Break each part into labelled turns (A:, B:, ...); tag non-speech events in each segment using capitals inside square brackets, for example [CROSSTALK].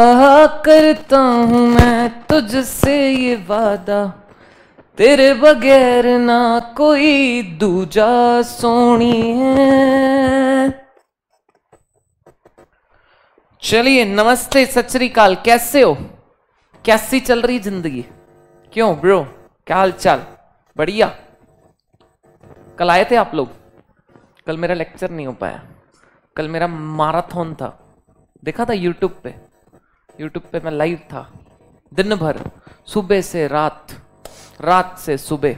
A: आ करता हूँ मैं तुझसे ये वादा तेरे बगैर ना कोई दूजा सोनी है चलिए नमस्ते सचरीकाल कैसे हो कैसी चल रही जिंदगी क्यों ब्रो क्या हाल चाल बढ़िया कल आए थे आप लोग कल मेरा लेक्चर नहीं हो पाया कल मेरा मैराथन था देखा था यूट्यूब पे यूट्यूब पे मैं लाइव था दिन भर सुबह से रात रात से सुबह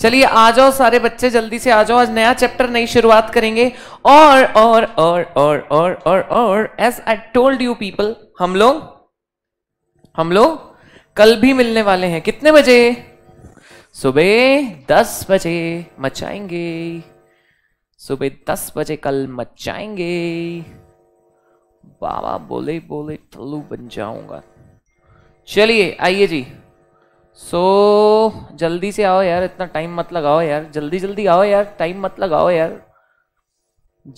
A: चलिए आ जाओ सारे बच्चे जल्दी से आ जाओ आज नया चैप्टर नई शुरुआत करेंगे और और और और और और और as I told you people हम लोग हम लोग कल भी मिलने वाले हैं कितने बजे सुबह दस बजे मचाएंगे सुबह दस बजे कल मचाएंगे बाबा बोले बोले थल्लू बन जाऊंगा चलिए आइए जी सो so, जल्दी से आओ यार इतना टाइम मत लगाओ यार जल्दी जल्दी आओ यार टाइम मत लगाओ यार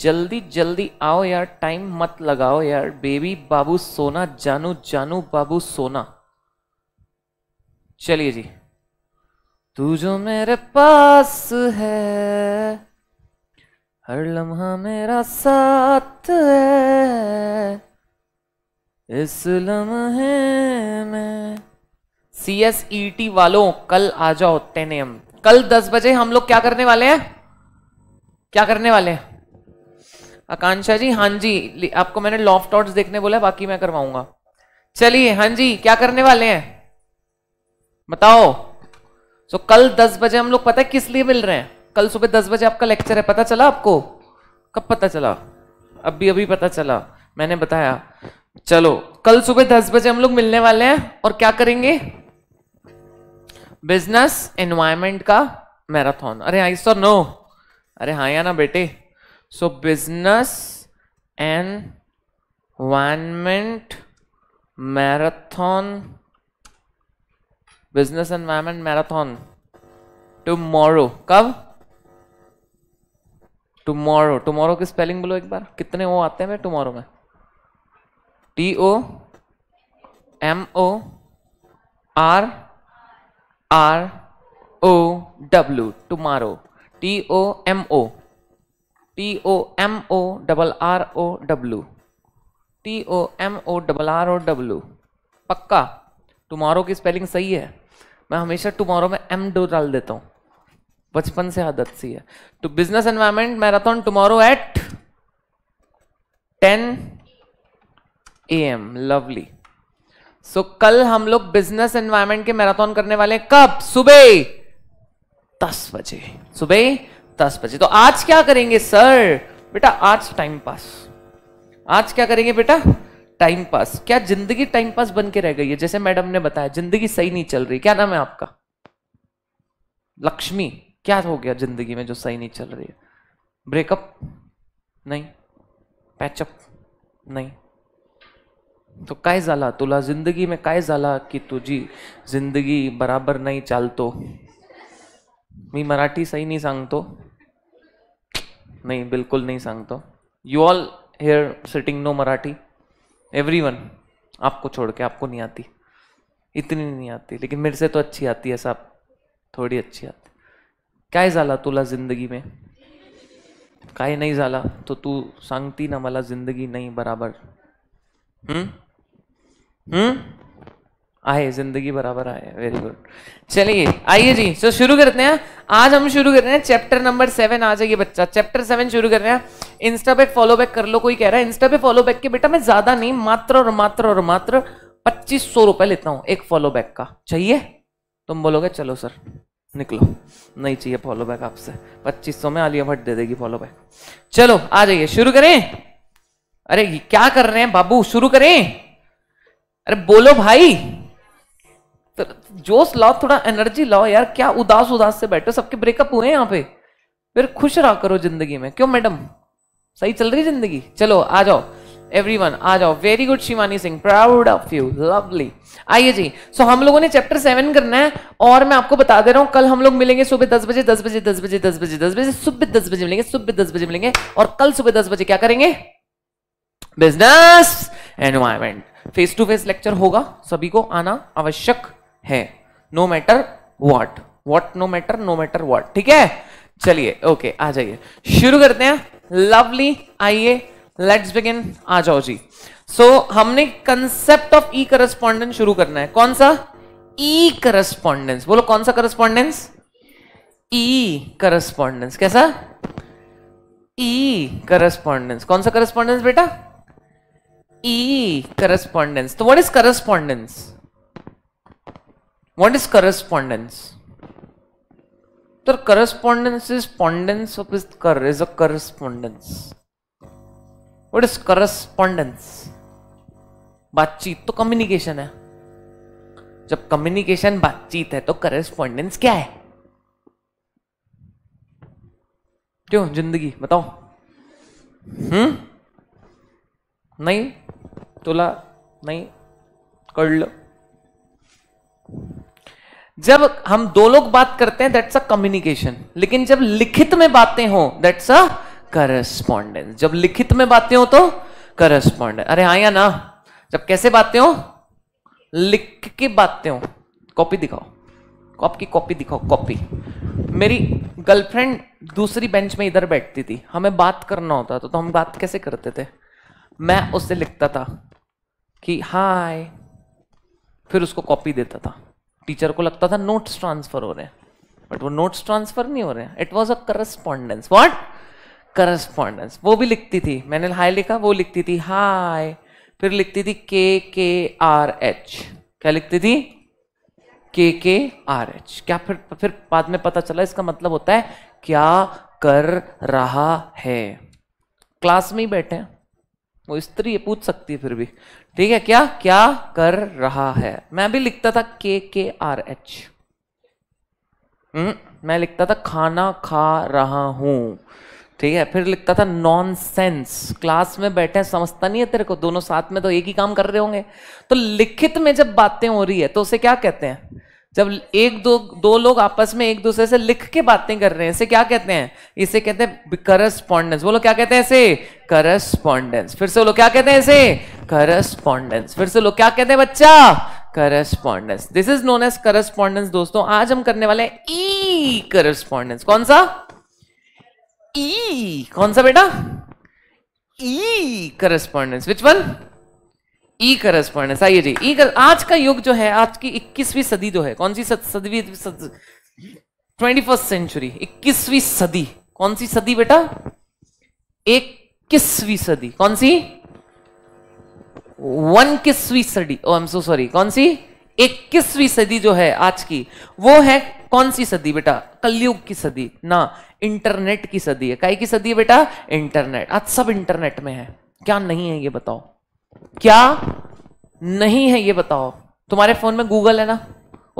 A: जल्दी जल्दी आओ यार टाइम मत लगाओ यार बेबी बाबू सोना जानू जानू बाबू सोना चलिए जी तू जो मेरे पास है हर लम्हा मेरा साथ है इस लम्हे में सी एस ई टी वालों कल आ जाओ टेन एम कल दस बजे हम लोग क्या करने वाले हैं क्या करने वाले हैं आकांक्षा जी हां जी आपको मैंने लॉफ टॉट्स देखने बोला बाकी मैं करवाऊंगा चलिए हां जी क्या करने वाले हैं बताओ सो so, कल दस बजे हम लोग पता है किस लिए मिल रहे हैं कल सुबह दस बजे आपका लेक्चर है पता चला आपको कब पता चला अभी अभी पता चला मैंने बताया चलो कल सुबह दस बजे हम लोग मिलने वाले हैं और क्या करेंगे बिजनेस एनवायरमेंट का मैराथन अरे आई सो नो अरे हाँ या ना बेटे so business environment marathon business environment marathon tomorrow कब टुमारो टुमारो की स्पेलिंग बोलो एक बार कितने ओ आते हैं टुमारो में T O M O R R O W tomorrow T O M O T O M O double R O W T O M O double R O W पक्का tomorrow की spelling सही है मैं हमेशा tomorrow में M dough डाल देता हूँ बचपन से आदत सी है तो business environment marathon tomorrow at 10 AM lovely so कल हम लोग बिजनेस एनवायरमेंट के मैराथन करने वाले कब सुबह दस बजे सुबह दस बजे तो आज क्या करेंगे सर बेटा आज टाइम पास आज क्या करेंगे बेटा टाइम पास क्या जिंदगी टाइम पास बन के रह गई है जैसे मैडम ने बताया जिंदगी सही नहीं चल रही क्या नाम है आपका लक्ष्मी क्या हो गया जिंदगी में जो सही नहीं चल रही है ब्रेकअप नहीं पैचअप नहीं तो काय जाला तुला जिंदगी में काय जाला कि तुझी जिंदगी बराबर नहीं चाल तो मैं मराठी सही नहीं तो नहीं बिल्कुल नहीं नाही तो you all here sitting no Marathi every one आपको छोड़ के आपको नहीं आती इतनी नहीं आती लेकिन मेरे से तो अच्छी आती है साहब थोड़ी अच्छी आती काय झाला तुला जिंदगी में काय नाही झाला तो तू सांगती ना मला जिंदगी नाही बराबर हम्म हम्म आहे जिंदगी बराबर है वेरी गुड चलिए आइए जी सो शुरू करते हैं आज हम शुरू कर रहे हैं चैप्टर नंबर सेवन आ जाइए बच्चा चैप्टर सेवन शुरू कर रहे हैं इंस्टा पे फॉलो बैक कर लो कोई कह रहा है इंस्टा पे फॉलो बैक के बेटा मैं ज्यादा नहीं मात्र और मात्र और मात्र पच्चीस सौ रुपए लेता हूँ एक फॉलो बैक का चाहिए तुम बोलोगे चलो सर निकलो नहीं चाहिए फॉलो बैक आपसे पच्चीस सौ में आलिया भट्ट दे देगी फॉलो बैक चलो आ जाइए शुरू करें अरे क्या कर रहे हैं बाबू शुरू करें अरे बोलो भाई तो जोश लाओ थोड़ा एनर्जी लाओ यार क्या उदास उदास से बैठो सबके ब्रेकअप हुए यहाँ पे फिर खुश रहा करो जिंदगी में क्यों मैडम सही चल रही जिंदगी चलो आ जाओ एवरीवन आ जाओ very good Shivani Singh proud of you lovely आइए जी सो so, हम लोगों ने चैप्टर सेवन करना है और मैं आपको बता दे रहा हूँ कल हम लोग मिलेंगे सुबह दस बजे दस बजे दस बजे दस बजे दस बजे सुबह दस बजे मिलेंगे सुबह दस बजे मिलेंगे और कल सुबह दस बजे क्या करेंगे business environment face to face lecture होगा सभी को आना आवश्यक है no matter what what no matter no matter what ठीक है चलिए ओके आ जाइए शुरू करते हैं लवली आइए लेट्स बिगिन आ जाओ जी सो so, हमने कंसेप्ट ऑफ ई करस्पॉन्डेंस शुरू करना है कौन सा ई e करस्पॉन्डेंस बोलो कौन सा करस्पॉन्डेंस ई e करस्पॉन्डेंस कैसा ई e करस्पॉन्डेंस कौन सा करस्पॉन्डेंस बेटा ई करस्पॉन्डेंस तो what is correspondence what is correspondence तो correspondence is pondence of is cor is a correspondence what is correspondence बातचीत तो कम्युनिकेशन है जब कम्युनिकेशन बातचीत है तो करेस्पॉन्डेंस क्या है क्यों जिंदगी बताओ हम्म नहीं तुला नहीं कर लो जब हम दो लोग बात करते हैं दैट्स अ कम्युनिकेशन लेकिन जब लिखित में बातें हो दैट्स अ करस्पॉन्डेंस जब लिखित में बातें हो तो करस्पॉन्डेंस अरे हाँ या ना जब कैसे बातें हो लिख के बातें हो कॉपी दिखाओ कॉप की कॉपी दिखाओ कॉपी मेरी गर्लफ्रेंड दूसरी बेंच में इधर बैठती थी हमें बात करना होता था तो हम बात कैसे करते थे मैं उससे लिखता था कि हाय फिर उसको कॉपी देता था टीचर को लगता था नोट्स ट्रांसफर हो रहे हैं बट वो नोट्स ट्रांसफर नहीं हो रहे हैं it was a correspondence what correspondence वो भी लिखती थी मैंने हाय लिखा वो लिखती थी हाय फिर लिखती थी के के आर एच क्या लिखती थी के के आर एच क्या फिर फिर बाद में पता चला इसका मतलब होता है क्या कर रहा है क्लास में ही बैठे हैं वो स्त्री ये पूछ सकती है फिर भी ठीक है क्या क्या कर रहा है मैं भी लिखता था के के आर एच हम्म, मैं लिखता था खाना खा रहा हूं ठीक है फिर लिखता था नॉन सेंस क्लास में बैठे समझता नहीं है तेरे को दोनों साथ में तो एक ही काम कर रहे होंगे तो लिखित में जब बातें हो रही है तो उसे क्या कहते हैं जब एक दो दो लोग आपस में एक दूसरे से लिख के बातें कर रहे हैं इसे क्या कहते हैं इसे कहते हैं करस्पॉन्डेंस बोलो क्या कहते हैं इसे करस्पॉन्डेंस फिर से बोलो क्या कहते हैं इसे करस्पॉन्डेंस फिर से बोलो क्या कहते हैं बच्चा correspondence this is known as correspondence दोस्तों आज हम करने वाले ई ई करस्पॉन्डेंस कौन सा ई e. कौन सा बेटा E correspondence which one E correspondence आइए जी ई e कर आज का युग जो है आज की इक्कीसवीं सदी जो है कौन सी सदवी ट्वेंटी फर्स्ट सेंचुरी इक्कीसवीं सदी कौन सी सदी बेटा इक्कीसवीं सदी कौन सी वन किसवीं सदी ओ आई एम सो सॉरी कौन सी इक्कीसवीं सदी जो है आज की वो है कौन सी सदी बेटा कलयुग की सदी ना इंटरनेट की सदी है काई की सदी है बेटा इंटरनेट आज सब इंटरनेट में है क्या नहीं है ये बताओ क्या नहीं है ये बताओ तुम्हारे फोन में गूगल है ना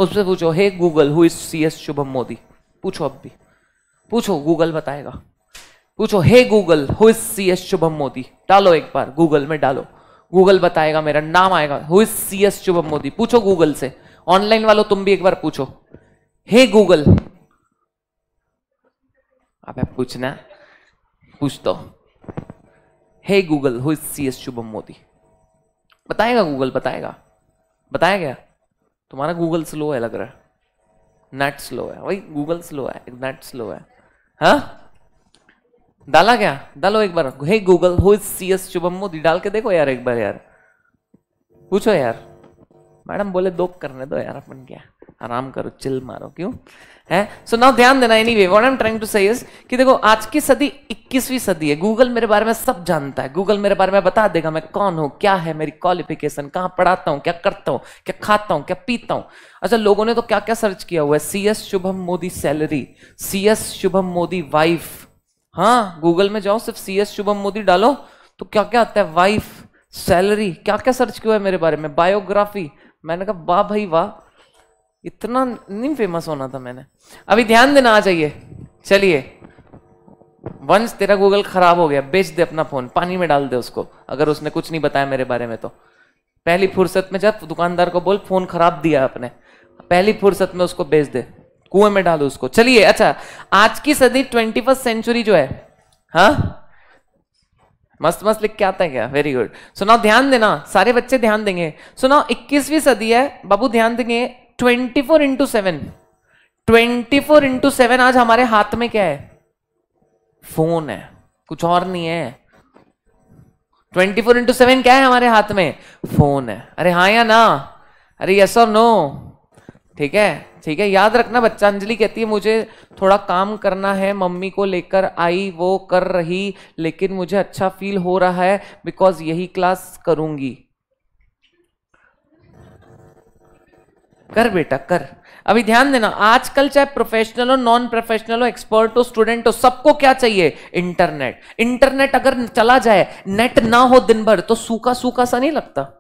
A: उससे पूछो hey Google who is C S Shubham Modi पूछो अब भी पूछो गूगल बताएगा पूछो hey Google who is C S Shubham Modi डालो एक बार गूगल में डालो गूगल बताएगा मेरा नाम आएगा who is C S Shubham Modi पूछो गूगल से ऑनलाइन वालों तुम भी एक बार पूछो हे गूगल अब पूछना पूछ दो hey Google who is C S Shubham Modi बताएगा गूगल बताएगा बताया गया तुम्हारा गूगल स्लो है लग रहा है नेट स्लो है वही गूगल स्लो है नेट स्लो है हा? डाला क्या डालो एक बार hey Google who is C S Shubham Modi डाल के देखो यार एक बार यार पूछो यार मैडम बोले दो करने दो यार अपन क्या आराम करो चिल मारो क्यों है सो नाउ ध्यान देना anyway I am trying to say कि देखो आज की सदी 21वीं सदी है गूगल मेरे बारे में सब जानता है गूगल मेरे बारे में बता देगा मैं कौन हूँ क्या है मेरी क्वालिफिकेशन कहाँ पढ़ाता हूँ क्या करता हूँ क्या खाता हूँ क्या पीता हूँ अच्छा लोगों ने तो क्या क्या सर्च किया हुआ है C S Shubham Modi salary C S Shubham Modi wife हाँ गूगल में जाओ सिर्फ सी एस शुभम मोदी डालो तो क्या क्या आता है वाइफ सैलरी क्या क्या सर्च किया है मेरे बारे में बायोग्राफी मैंने कहा वाह भाई वाह इतना नहीं फेमस होना था मैंने अभी ध्यान देना आ जाइए चलिए वंस तेरा गूगल खराब हो गया बेच दे अपना फोन पानी में डाल दे उसको अगर उसने कुछ नहीं बताया मेरे बारे में तो पहली फुर्सत में जब दुकानदार को बोल फोन खराब दिया आपने पहली फुर्सत में उसको बेच दे कुएं में डालो उसको चलिए अच्छा आज की सदी ट्वेंटी फर्स्ट सेंचुरी जो है हा? मस्त मस्त लिख के आता है क्या वेरी गुड सुनाओ ध्यान देना सारे बच्चे ध्यान देंगे सुनाओ इक्कीसवीं सदी है बाबू ध्यान देंगे twenty four into seven twenty four into seven आज हमारे हाथ में क्या है फोन है कुछ और नहीं है ट्वेंटी फोर इंटू सेवन क्या है हमारे हाथ में फोन है अरे हाँ या ना अरे यस और नो ठीक है ठीक है याद रखना बच्चा अंजलि कहती है मुझे थोड़ा काम करना है मम्मी को लेकर आई वो कर रही लेकिन मुझे अच्छा फील हो रहा है बिकॉज यही क्लास करूंगी कर बेटा कर अभी ध्यान देना आजकल चाहे प्रोफेशनल हो नॉन प्रोफेशनल हो एक्सपर्ट हो स्टूडेंट हो सबको क्या चाहिए इंटरनेट इंटरनेट अगर चला जाए नेट ना हो दिन भर तो सूखा सूखा सा नहीं लगता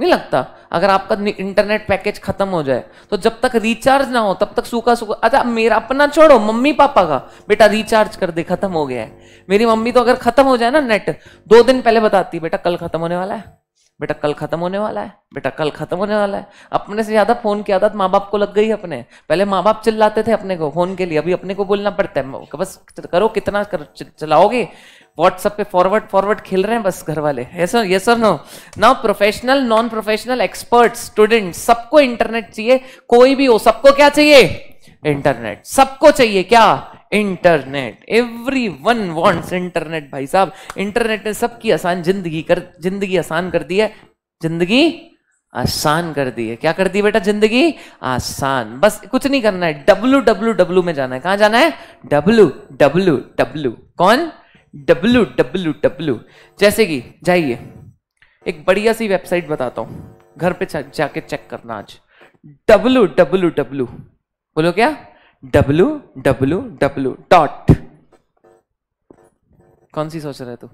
A: नहीं लगता अगर आपका इंटरनेट पैकेज खत्म हो जाए तो जब तक रिचार्ज ना हो तब तक सूखा सूखा अच्छा मेरा अपना छोड़ो मम्मी पापा का बेटा रिचार्ज कर दे खत्म हो गया है मेरी मम्मी तो अगर खत्म हो जाए ना नेट दो दिन पहले बताती बेटा कल खत्म होने वाला है बेटा कल खत्म होने वाला है बेटा कल खत्म होने वाला है अपने से ज्यादा फोन की आदत माँ बाप को लग गई अपने पहले माँ बाप चिल्लाते थे अपने को फोन के लिए अभी अपने को बोलना पड़ता है बस करो कितना कर, चलाओगे व्हाट्सएप पे फॉरवर्ड फॉरवर्ड खेल रहे हैं बस घर वाले ये sir no now professional non professional expert student सबको इंटरनेट चाहिए कोई भी हो सबको क्या चाहिए इंटरनेट सबको चाहिए क्या internet every one wants internet भाई साहब इंटरनेट ने सबकी आसान जिंदगी कर जिंदगी आसान कर दी है जिंदगी आसान कर दी है क्या कर दी बेटा जिंदगी आसान बस कुछ नहीं करना है डब्लू डब्लू डब्लू में जाना है कहां जाना है डब्लू डब्लू डब्लू कौन डब्ल्यू डब्ल्यू डब्ल्यू जैसे कि जाइए एक बढ़िया सी वेबसाइट बताता हूं घर पे जाके चेक करना आज डब्ल्यू डब्ल्यू डब्ल्यू बोलो क्या डब्ल्यू डब्ल्यू डब्ल्यू डॉट कौन सी सोच रहे तू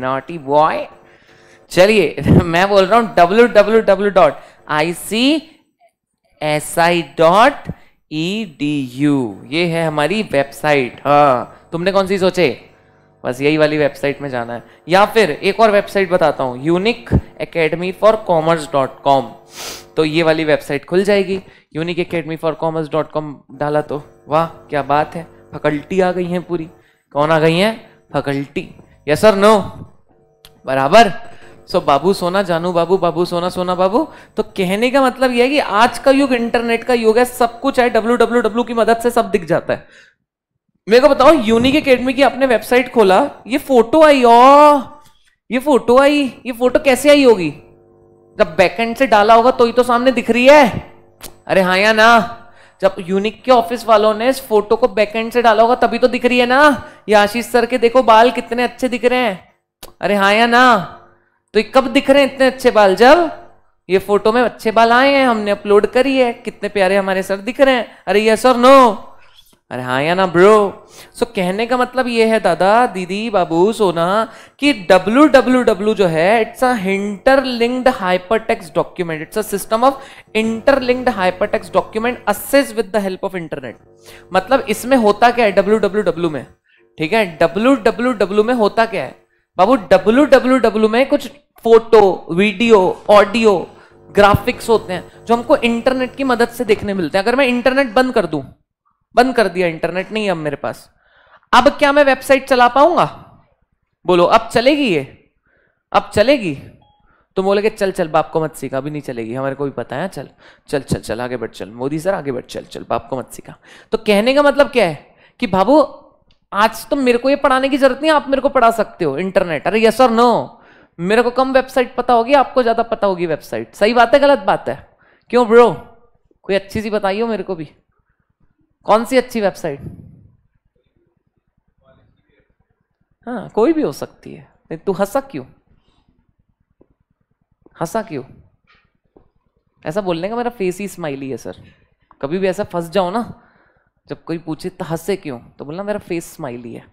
A: नॉटी बॉय चलिए [LAUGHS] मैं बोल रहा हूं W W W dot I C S I dot E D U ये है हमारी वेबसाइट हाँ तुमने कौन सी सोचे बस यही वाली वेबसाइट में जाना है या फिर एक और वेबसाइट बताता हूँ unique academy for commerce dot com तो ये वाली वेबसाइट खुल जाएगी unique academy for commerce dot com डाला तो वाह क्या बात है फैकल्टी आ गई है पूरी कौन आ गई है फैकल्टी यस और नो बराबर सो बाबू सोना जानू बाबू बाबू सोना सोना बाबू तो कहने का मतलब यह है कि आज का युग इंटरनेट का युग है सब कुछ है डब्ल्यू डब्ल्यू डब्ल्यू की मदद से सब दिख जाता है मेरे को बताओ यूनिक अकेडमी की आपने वेबसाइट खोला ये फोटो आई ओ ये फोटो आई ये फोटो कैसे आई होगी जब बैकएंड से डाला होगा तो ही तो सामने दिख रही है अरे हाँ या ना जब यूनिक के ऑफिस वालों ने इस फोटो को बैकएंड से डाला होगा तभी तो दिख रही है ना ये आशीष सर के देखो बाल कितने अच्छे दिख रहे हैं अरे हाँ या ना तो ये कब दिख रहे हैं इतने अच्छे बाल जब ये फोटो में अच्छे बाल आए हैं हमने अपलोड करी है कितने प्यारे हमारे सर दिख रहे हैं अरे यस और नो अरे हाँ या ना ब्रो सो कहने का मतलब ये है दादा दीदी बाबू सोना कि डब्ल्यू डब्ल्यू डब्ल्यू जो है it's a interlinked hypertext document it's a system of interlinked hypertext document access with the help of internet मतलब इसमें होता क्या है डब्ल्यू डब्ल्यू डब्ल्यू में ठीक है डब्ल्यू डब्ल्यू डब्ल्यू में होता क्या है बाबू डब्ल्यू डब्ल्यू डब्ल्यू में कुछ फोटो वीडियो ऑडियो ग्राफिक्स होते हैं जो हमको इंटरनेट की मदद से देखने मिलते हैं अगर मैं इंटरनेट बंद कर दूं बंद कर दिया इंटरनेट नहीं है अब मेरे पास अब क्या मैं वेबसाइट चला पाऊंगा बोलो अब चलेगी ये अब चलेगी तो बोलेगे चल चल बाप को मत सीखा अभी नहीं चलेगी हमारे को भी पता है चल चल चल चल आगे बढ़ चल मोदी सर आगे बढ़ चल चल बाप को मत सीखा तो कहने का मतलब क्या है कि बाबू आज तो मेरे को ये पढ़ाने की जरूरत नहीं आप मेरे को पढ़ा सकते हो इंटरनेट अरे यस और नो मेरे को कम वेबसाइट पता होगी आपको ज्यादा पता होगी वेबसाइट सही बात है गलत बात है क्यों ब्रो कोई अच्छी सी बताइए मेरे को भी कौन सी अच्छी वेबसाइट हाँ कोई भी हो सकती है नहीं तू हंसा क्यों हंसा क्यों ऐसा बोलने का मेरा फेस ही स्माइली है सर कभी भी ऐसा फंस जाओ ना जब कोई पूछे तो हंसे क्यों तो बोलना मेरा फेस स्माइली है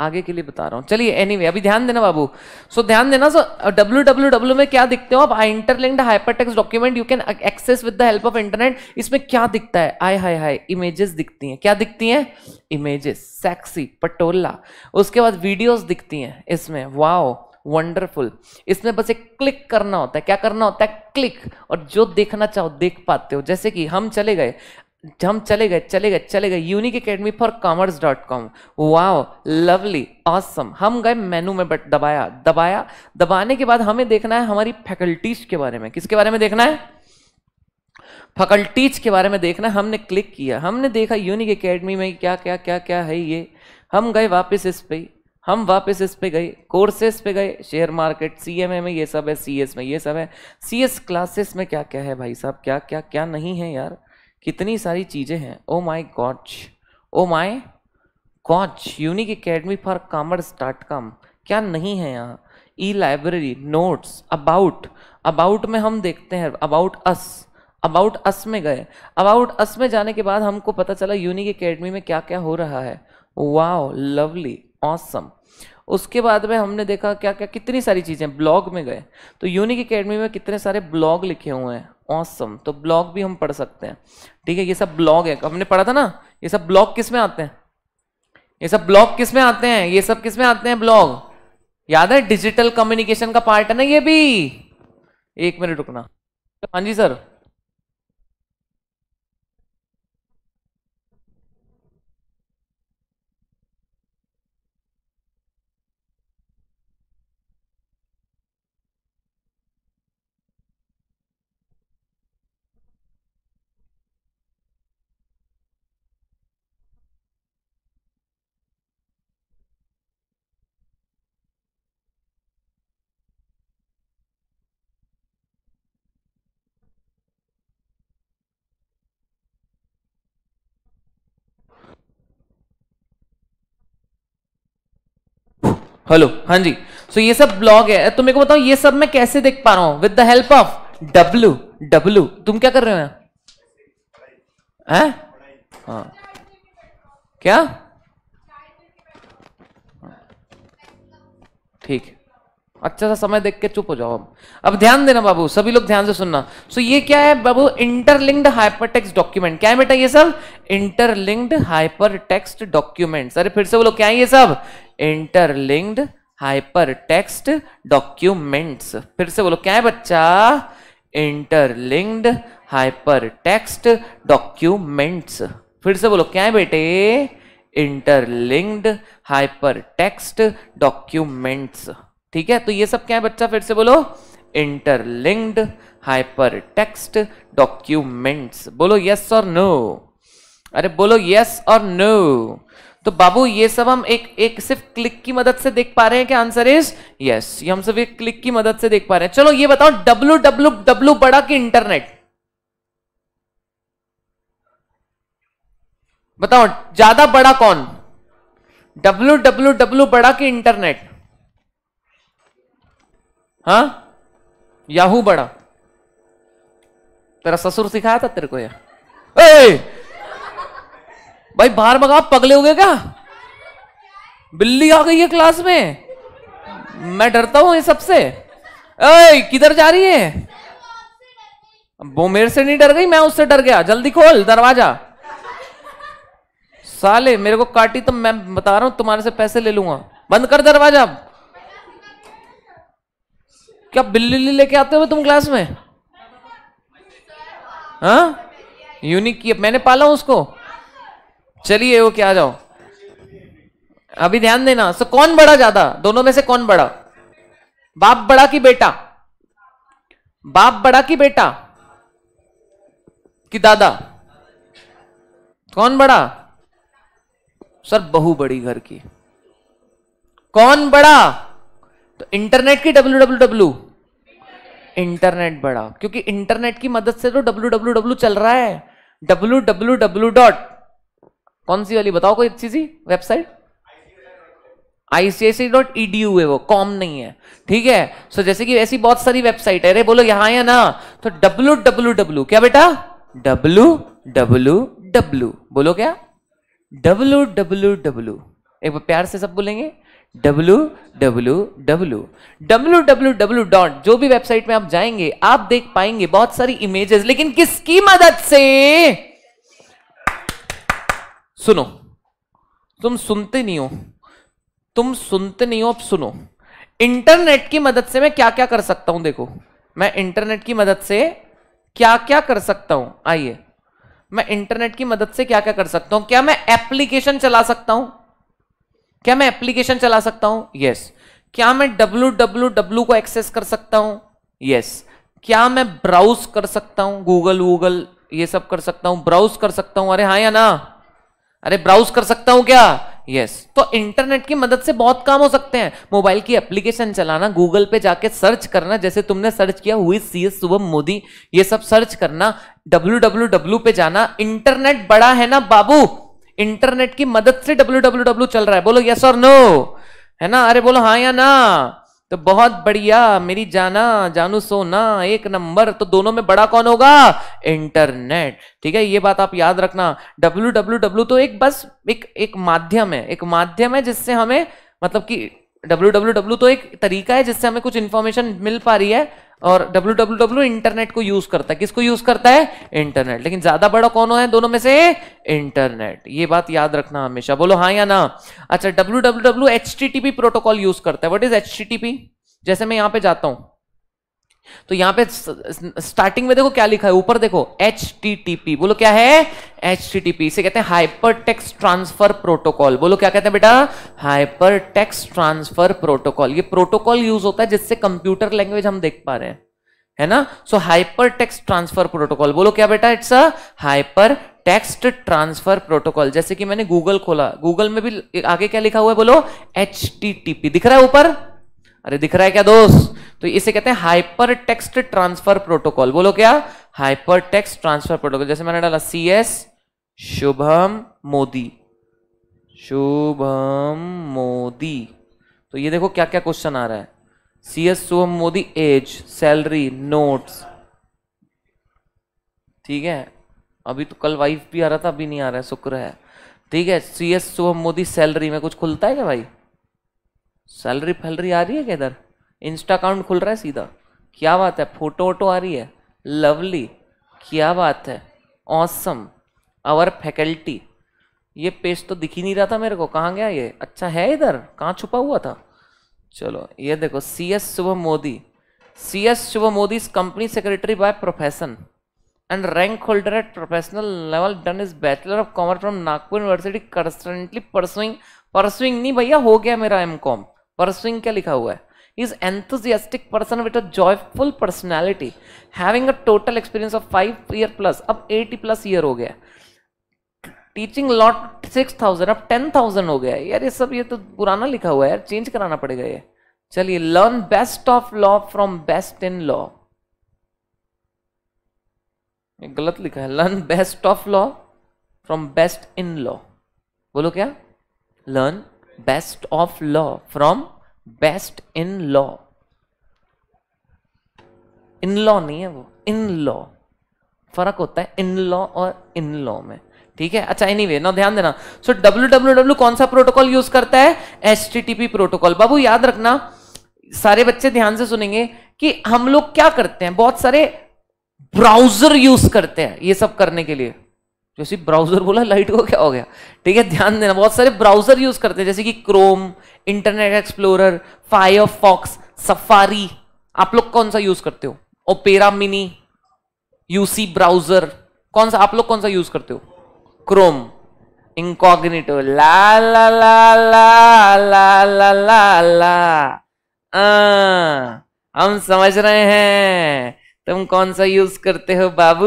A: आगे के लिए बता रहा हूँ चलिए एनीवे anyway, अभी ध्यान देना बाबू सो so, ध्यान देना सो डब्ल्यू डब्ल्यू डब्ल्यू में क्या दिखते हो आप I interlinked hypertext document you can access with the help of internet इसमें क्या दिखता है आई हाई हाय इमेजेस दिखती हैं क्या दिखती हैं इमेजेस सेक्सी पटोला उसके बाद वीडियोज दिखती हैं इसमें वाओ वंडरफुल इसमें बस एक क्लिक करना होता है क्या करना होता है क्लिक और जो देखना चाहो देख पाते हो जैसे कि हम चले गए हम चले गए चले गए चले गए unique academy for commerce dot com wow lovely awesome हम गए मेनू में बट दबाया दबाया दबाने के बाद हमें देखना है हमारी फैकल्टीज के बारे में किसके बारे में देखना है फैकल्टीज के बारे में देखना है हमने क्लिक किया हमने देखा यूनिक अकेडमी में क्या क्या क्या क्या है ये हम गए वापस इस पर हम वापस इस पे गए कोर्सेज पे गए शेयर मार्केट सीएमए में ये सब है सी में ये सब है सी क्लासेस में क्या क्या है भाई साहब क्या क्या क्या नहीं है यार कितनी सारी चीज़ें हैं oh my gosh oh my gosh unique academy for commerce dot com क्या नहीं है यहाँ E library notes about about में हम देखते हैं अबाउट अस अबाउट अस में गए अबाउट अस में जाने के बाद हमको पता चला यूनिक अकेडमी में क्या क्या हो रहा है वाओ लवली ऑसम उसके बाद में हमने देखा क्या क्या कितनी सारी चीज़ें ब्लॉग में गए तो यूनिक अकेडमी में कितने सारे ब्लॉग लिखे हुए हैं ऑसम तो ब्लॉग भी हम पढ़ सकते हैं ठीक है ये सब ब्लॉग है हमने पढ़ा था ना ये सब ब्लॉग किस में आते हैं ये सब ब्लॉग किस में आते हैं ये सब किस में आते हैं ब्लॉग याद है डिजिटल कम्युनिकेशन का पार्ट है ना ये भी एक मिनट रुकना हाँ जी सर हेलो हाँ जी सो so, ये सब ब्लॉग है तो मेरे को बताओ ये सब मैं कैसे देख पा रहा हूं with the help of W W तुम क्या कर रहे हो यहां हाँ क्या ठीक है अच्छा सा समय देख के चुप हो जाओ अब अब ध्यान देना बाबू सभी लोग ध्यान से सुनना सो ये क्या है बाबू इंटरलिंक्ड हाइपरटेक्स्ट डॉक्यूमेंट क्या है बेटा ये सब इंटरलिंक्ड हाइपरटेक्स्ट डॉक्यूमेंट्स अरे फिर से बोलो क्या है ये सब इंटरलिंक्ड हाइपरटेक्स्ट डॉक्यूमेंट्स फिर से बोलो क्या है बच्चा इंटरलिंक्ड टेक्स्ट डॉक्यूमेंट्स फिर से बोलो क्या है बेटे इंटरलिंक्ड हाइपरटेक्स्ट डॉक्यूमेंट्स ठीक है तो ये सब क्या है बच्चा फिर से बोलो इंटरलिंक्ड हाइपर टेक्स्ट डॉक्यूमेंट्स बोलो यस और नो अरे बोलो यस और नो तो बाबू ये सब हम एक एक सिर्फ क्लिक की मदद से देख पा रहे हैं क्या आंसर इज यस ये हम सब एक क्लिक की मदद से देख पा रहे हैं चलो ये बताओ डब्ल्यू डब्ल्यू डब्ल्यू बड़ा कि इंटरनेट बताओ ज्यादा बड़ा कौन डब्ल्यू डब्ल्यू डब्ल्यू बड़ा कि इंटरनेट हाँ याहू बड़ा तेरा ससुर सिखाया था तेरे को यार ए! भाई बाहर मगा पगले गए क्या बिल्ली आ गई है क्लास में मैं डरता हूं ये सबसे किधर जा रही है वो मेरे से नहीं डर गई मैं उससे डर गया जल्दी खोल दरवाजा साले मेरे को काटी तो मैं बता रहा हूं तुम्हारे से पैसे ले लूंगा बंद कर दरवाजा क्या बिल्ली लेके आते हो तुम क्लास में हाँ यूनिक की मैंने पाला हूं उसको चलिए ओके क्या आ जाओ अभी ध्यान देना सो कौन बड़ा ज्यादा दोनों में से कौन बड़ा बाप बड़ा कि बेटा बाप बड़ा कि बेटा कि दादा कौन बड़ा सर बहू बड़ी घर की कौन बड़ा तो इंटरनेट की डब्ल्यू डब्ल्यू डब्ल्यू इंटरनेट बड़ा क्योंकि इंटरनेट की मदद से तो डब्ल्यू डब्ल्यू डब्ल्यू चल रहा है डब्ल्यू डब्ल्यू डब्ल्यू डॉट कौन सी वाली बताओ कोई अच्छी सी वेबसाइट आईसीआईसी डॉट ईडी है वो कॉम नहीं है ठीक है सो so, जैसे कि ऐसी बहुत सारी वेबसाइट है अरे बोलो यहां है ना तो डब्ल्यू डब्ल्यू डब्ल्यू क्या बेटा डब्ल्यू डब्ल्यू डब्ल्यू बोलो क्या डब्ल्यू डब्ल्यू डब्ल्यू एक बार प्यार से सब बोलेंगे W W W W W W dot जो भी वेबसाइट में आप जाएंगे आप देख पाएंगे बहुत सारी इमेजेस लेकिन किसकी मदद से सुनो तुम सुनते नहीं हो तुम सुनते नहीं हो अब सुनो इंटरनेट की मदद से मैं क्या क्या कर सकता हूं देखो मैं इंटरनेट की मदद से क्या क्या कर सकता हूं आइए मैं इंटरनेट की मदद से क्या क्या कर सकता हूं क्या मैं एप्लीकेशन चला सकता हूं क्या मैं एप्लीकेशन चला सकता हूं यस yes. क्या मैं www को एक्सेस कर सकता हूं यस yes. क्या मैं ब्राउज कर सकता हूं गूगल वूगल ये सब कर सकता हूं ब्राउज कर सकता हूं अरे हाँ या ना अरे ब्राउज कर सकता हूं क्या यस yes. तो इंटरनेट की मदद से बहुत काम हो सकते हैं मोबाइल की एप्लीकेशन चलाना गूगल पे जाके सर्च करना जैसे तुमने सर्च किया हुई सी एस शुभम मोदी ये सब सर्च करना डब्ल्यू डब्ल्यू डब्ल्यू पे जाना इंटरनेट बड़ा है ना बाबू इंटरनेट की मदद से डब्ल्यू चल रहा है बोलो यस और नो है ना अरे बोलो हाँ या ना तो बहुत बढ़िया मेरी जाना जानू सोना एक नंबर तो दोनों में बड़ा कौन होगा इंटरनेट ठीक है ये बात आप याद रखना डब्ल्यू डब्ल्यू डब्ल्यू तो एक बस एक एक माध्यम है एक माध्यम है जिससे हमें मतलब कि डब्ल्यू डब्ल्यू डब्ल्यू तो एक तरीका है जिससे हमें कुछ इंफॉर्मेशन मिल पा रही है और डब्ल्यू डब्ल्यू डब्ल्यू इंटरनेट को यूज करता है किसको यूज करता है इंटरनेट लेकिन ज्यादा बड़ा कौन है दोनों में से इंटरनेट ये बात याद रखना हमेशा बोलो हाँ या ना अच्छा W W W H T T P protocol use करता है what is H T T P जैसे मैं यहां पे जाता हूं तो यहां पे स्टार्टिंग में देखो क्या लिखा है ऊपर देखो एच टी बोलो क्या है एच टी इसे कहते हैं हाइपर टेक्स ट्रांसफर प्रोटोकॉल बोलो क्या कहते हैं बेटा हाइपर टेक्स ट्रांसफर प्रोटोकॉल ये प्रोटोकॉल यूज होता है जिससे कंप्यूटर लैंग्वेज हम देख पा रहे हैं है ना so hyper text transfer protocol बोलो क्या बेटा it's a hyper text transfer protocol जैसे कि मैंने गूगल खोला गूगल में भी आगे क्या लिखा हुआ है बोलो एच दिख रहा है ऊपर अरे दिख रहा है क्या दोस्त तो इसे कहते हैं हाइपर टेक्स्ट ट्रांसफर प्रोटोकॉल बोलो क्या हाइपर टेक्स्ट ट्रांसफर प्रोटोकॉल जैसे मैंने डाला सी एस शुभम मोदी शुभम मोदी तो ये देखो क्या क्या क्वेश्चन आ रहा है C S Shubham Modi age salary notes ठीक है अभी तो कल वाइफ भी आ रहा था अभी नहीं आ रहा है शुक्र है ठीक है C S Shubham Modi salary में कुछ खुलता है क्या भाई सैलरी फैलरी आ रही है क्या इधर इंस्टा अकाउंट खुल रहा है सीधा क्या बात है फोटो वोटो आ रही है लवली क्या बात है ऑसम आवर फैकल्टी ये पेज तो दिख ही नहीं रहा था मेरे को कहाँ गया ये अच्छा है इधर कहाँ छुपा हुआ था चलो ये देखो C S Shubh Modi C S Shubh Modi is company secretary by profession and rank holder at professional level done is bachelor of commerce from Nagpur university currently pursuing pursuing नहीं भैया हो गया मेरा एम कॉम परसुइंग क्या लिखा हुआ है is enthusiastic person with a joyful personality having a total experience of five year plus अब एटी प्लस ईयर हो गया टीचिंग लॉट सिक्स थाउजेंड अब टेन थाउजेंड हो गया यार ये सब ये तो पुराना लिखा हुआ है यार चेंज कराना पड़ेगा ये चलिए learn best of law from best in law गलत लिखा है learn best of law from best in law बोलो क्या learn best of law from best in law in law नहीं है वो इन लॉ फर्क होता है इन लॉ और इन लॉ में ठीक है अच्छा एनीवे वे ना ध्यान देना सो डब्ल्यू डब्ल्यू डब्ल्यू कौन सा प्रोटोकॉल यूज करता है एस टी टीपी प्रोटोकॉल बाबू याद रखना सारे बच्चे ध्यान से सुनेंगे कि हम लोग क्या करते हैं बहुत सारे ब्राउजर यूज करते हैं ये सब करने के लिए जो सिर्फ ब्राउजर बोला लाइट को क्या हो गया ठीक है ध्यान देना बहुत सारे ब्राउजर यूज करते हैं जैसे कि Chrome Internet Explorer Firefox Safari आप लोग कौन सा यूज करते हो ओपेरा मिनी यूसी ब्राउजर कौन सा आप लोग कौन सा यूज करते हो क्रोम इनकॉग्निटो ला ला ला ला ला ला ला ला हम समझ रहे हैं तुम कौन सा यूज करते हो बाबू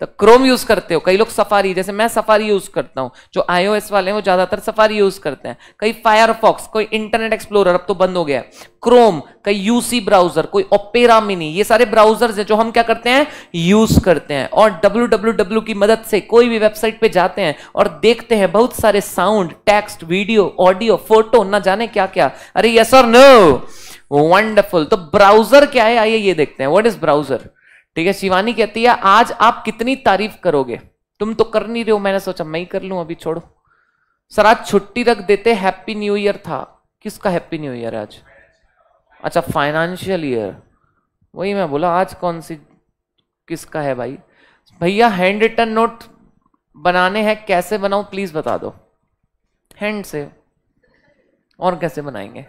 A: तो क्रोम यूज करते हो कई लोग सफारी जैसे मैं सफारी यूज करता हूँ जो आईओएस वाले हैं वो ज्यादातर सफारी यूज करते हैं कई फायरफॉक्स कोई इंटरनेट एक्सप्लोरर अब तो बंद हो गया क्रोम कई यूसी ब्राउजर कोई ओपेरा मिनी ये सारे ब्राउजर्स हैं जो हम क्या करते हैं यूज करते हैं और डब्ल्यू की मदद से कोई भी वेबसाइट पे जाते हैं और देखते हैं बहुत सारे sound text video audio photo ना जाने क्या क्या अरे यस और नो वंडरफुल तो ब्राउजर क्या है आइए ये देखते हैं व्हाट इज ब्राउजर ठीक है शिवानी कहती है आज आप कितनी तारीफ करोगे तुम तो कर नहीं रहे हो मैंने सोचा मैं ही कर लू अभी छोड़ो सर आज छुट्टी रख देते हैप्पी न्यू ईयर था किसका हैप्पी न्यू ईयर है आज अच्छा फाइनेंशियल ईयर वही मैं बोला आज कौन सी किसका है भाई भैया हैंड रिटर्न नोट बनाने हैं कैसे बनाऊं प्लीज बता दो हैंड से और कैसे बनाएंगे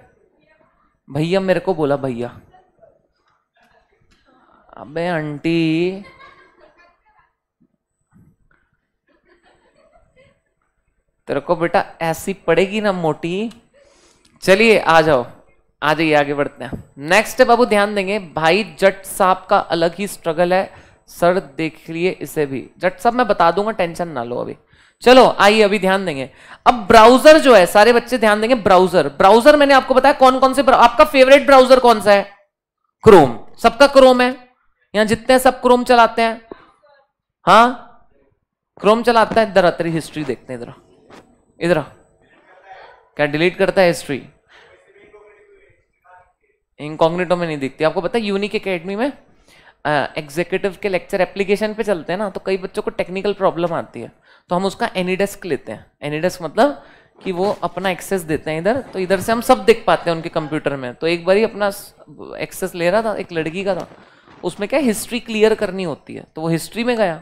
A: भैया मेरे को बोला भैया अबे आंटी तेरे को बेटा ऐसी पड़ेगी ना मोटी चलिए आ जाओ आ जाइए आगे बढ़ते हैं नेक्स्ट बाबू ध्यान देंगे भाई जट साहब का अलग ही स्ट्रगल है सर देख लिए इसे भी जट साहब मैं बता दूंगा टेंशन ना लो अभी चलो आइए अभी ध्यान देंगे अब ब्राउजर जो है सारे बच्चे ध्यान देंगे ब्राउजर ब्राउजर मैंने आपको बताया कौन कौन से आपका फेवरेट ब्राउजर कौन सा है क्रोम सबका क्रोम है यहां जितने सब क्रोम चलाते हैं हाँ क्रोम चलाता है इधर तेरी हिस्ट्री देखते हैं इधर इधर क्या डिलीट करता है हिस्ट्री इनकॉग्निटो में नहीं दिखती आपको पता है यूनिक अकेडमी में एग्जीक्यूटिव के लेक्चर एप्लीकेशन पे चलते हैं ना तो कई बच्चों को टेक्निकल प्रॉब्लम आती है तो हम उसका एनीडेस्क लेते हैं एनीडेस्क मतलब कि वो अपना एक्सेस देते हैं इधर तो इधर से हम सब देख पाते हैं उनके कंप्यूटर में तो एक बार ही अपना एक्सेस ले रहा था एक लड़की का था उसमें क्या हिस्ट्री क्लियर करनी होती है तो वो हिस्ट्री में गया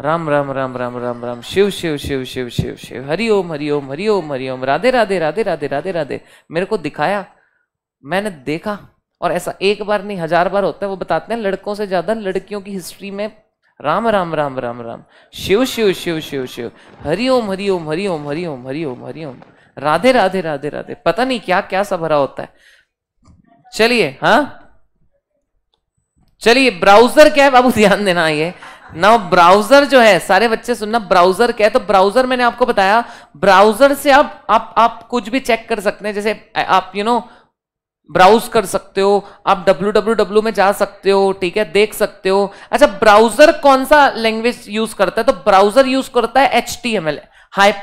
A: राम राम राम राम राम राम शिव शिव शिव शिव शिव शिव हरिओम हरिओम हरिओम हरिओम राधे राधे राधे राधे राधे राधे मेरे को दिखाया मैंने देखा और ऐसा एक बार नहीं हजार बार होता है वो बताते हैं लड़कों से ज्यादा लड़कियों की हिस्ट्री में राम राम राम राम राम शिव शिव शिव शिव शिव हरिओम हरिओम हरिओम हरिओम हरिओम हरिओम राधे राधे राधे राधे पता नहीं क्या क्या सा भरा होता है चलिए हाँ चलिए ब्राउजर क्या है बाबू ध्यान देना ये ना ब्राउजर जो है सारे बच्चे सुनना ब्राउजर क्या है तो ब्राउजर मैंने आपको बताया ब्राउजर से आप आप आप कुछ भी चेक कर सकते हैं जैसे आप you you no know, browse कर सकते हो आप www में जा सकते हो ठीक है देख सकते हो अच्छा ब्राउजर कौन सा लैंग्वेज यूज करता है तो ब्राउजर यूज करता है H T M L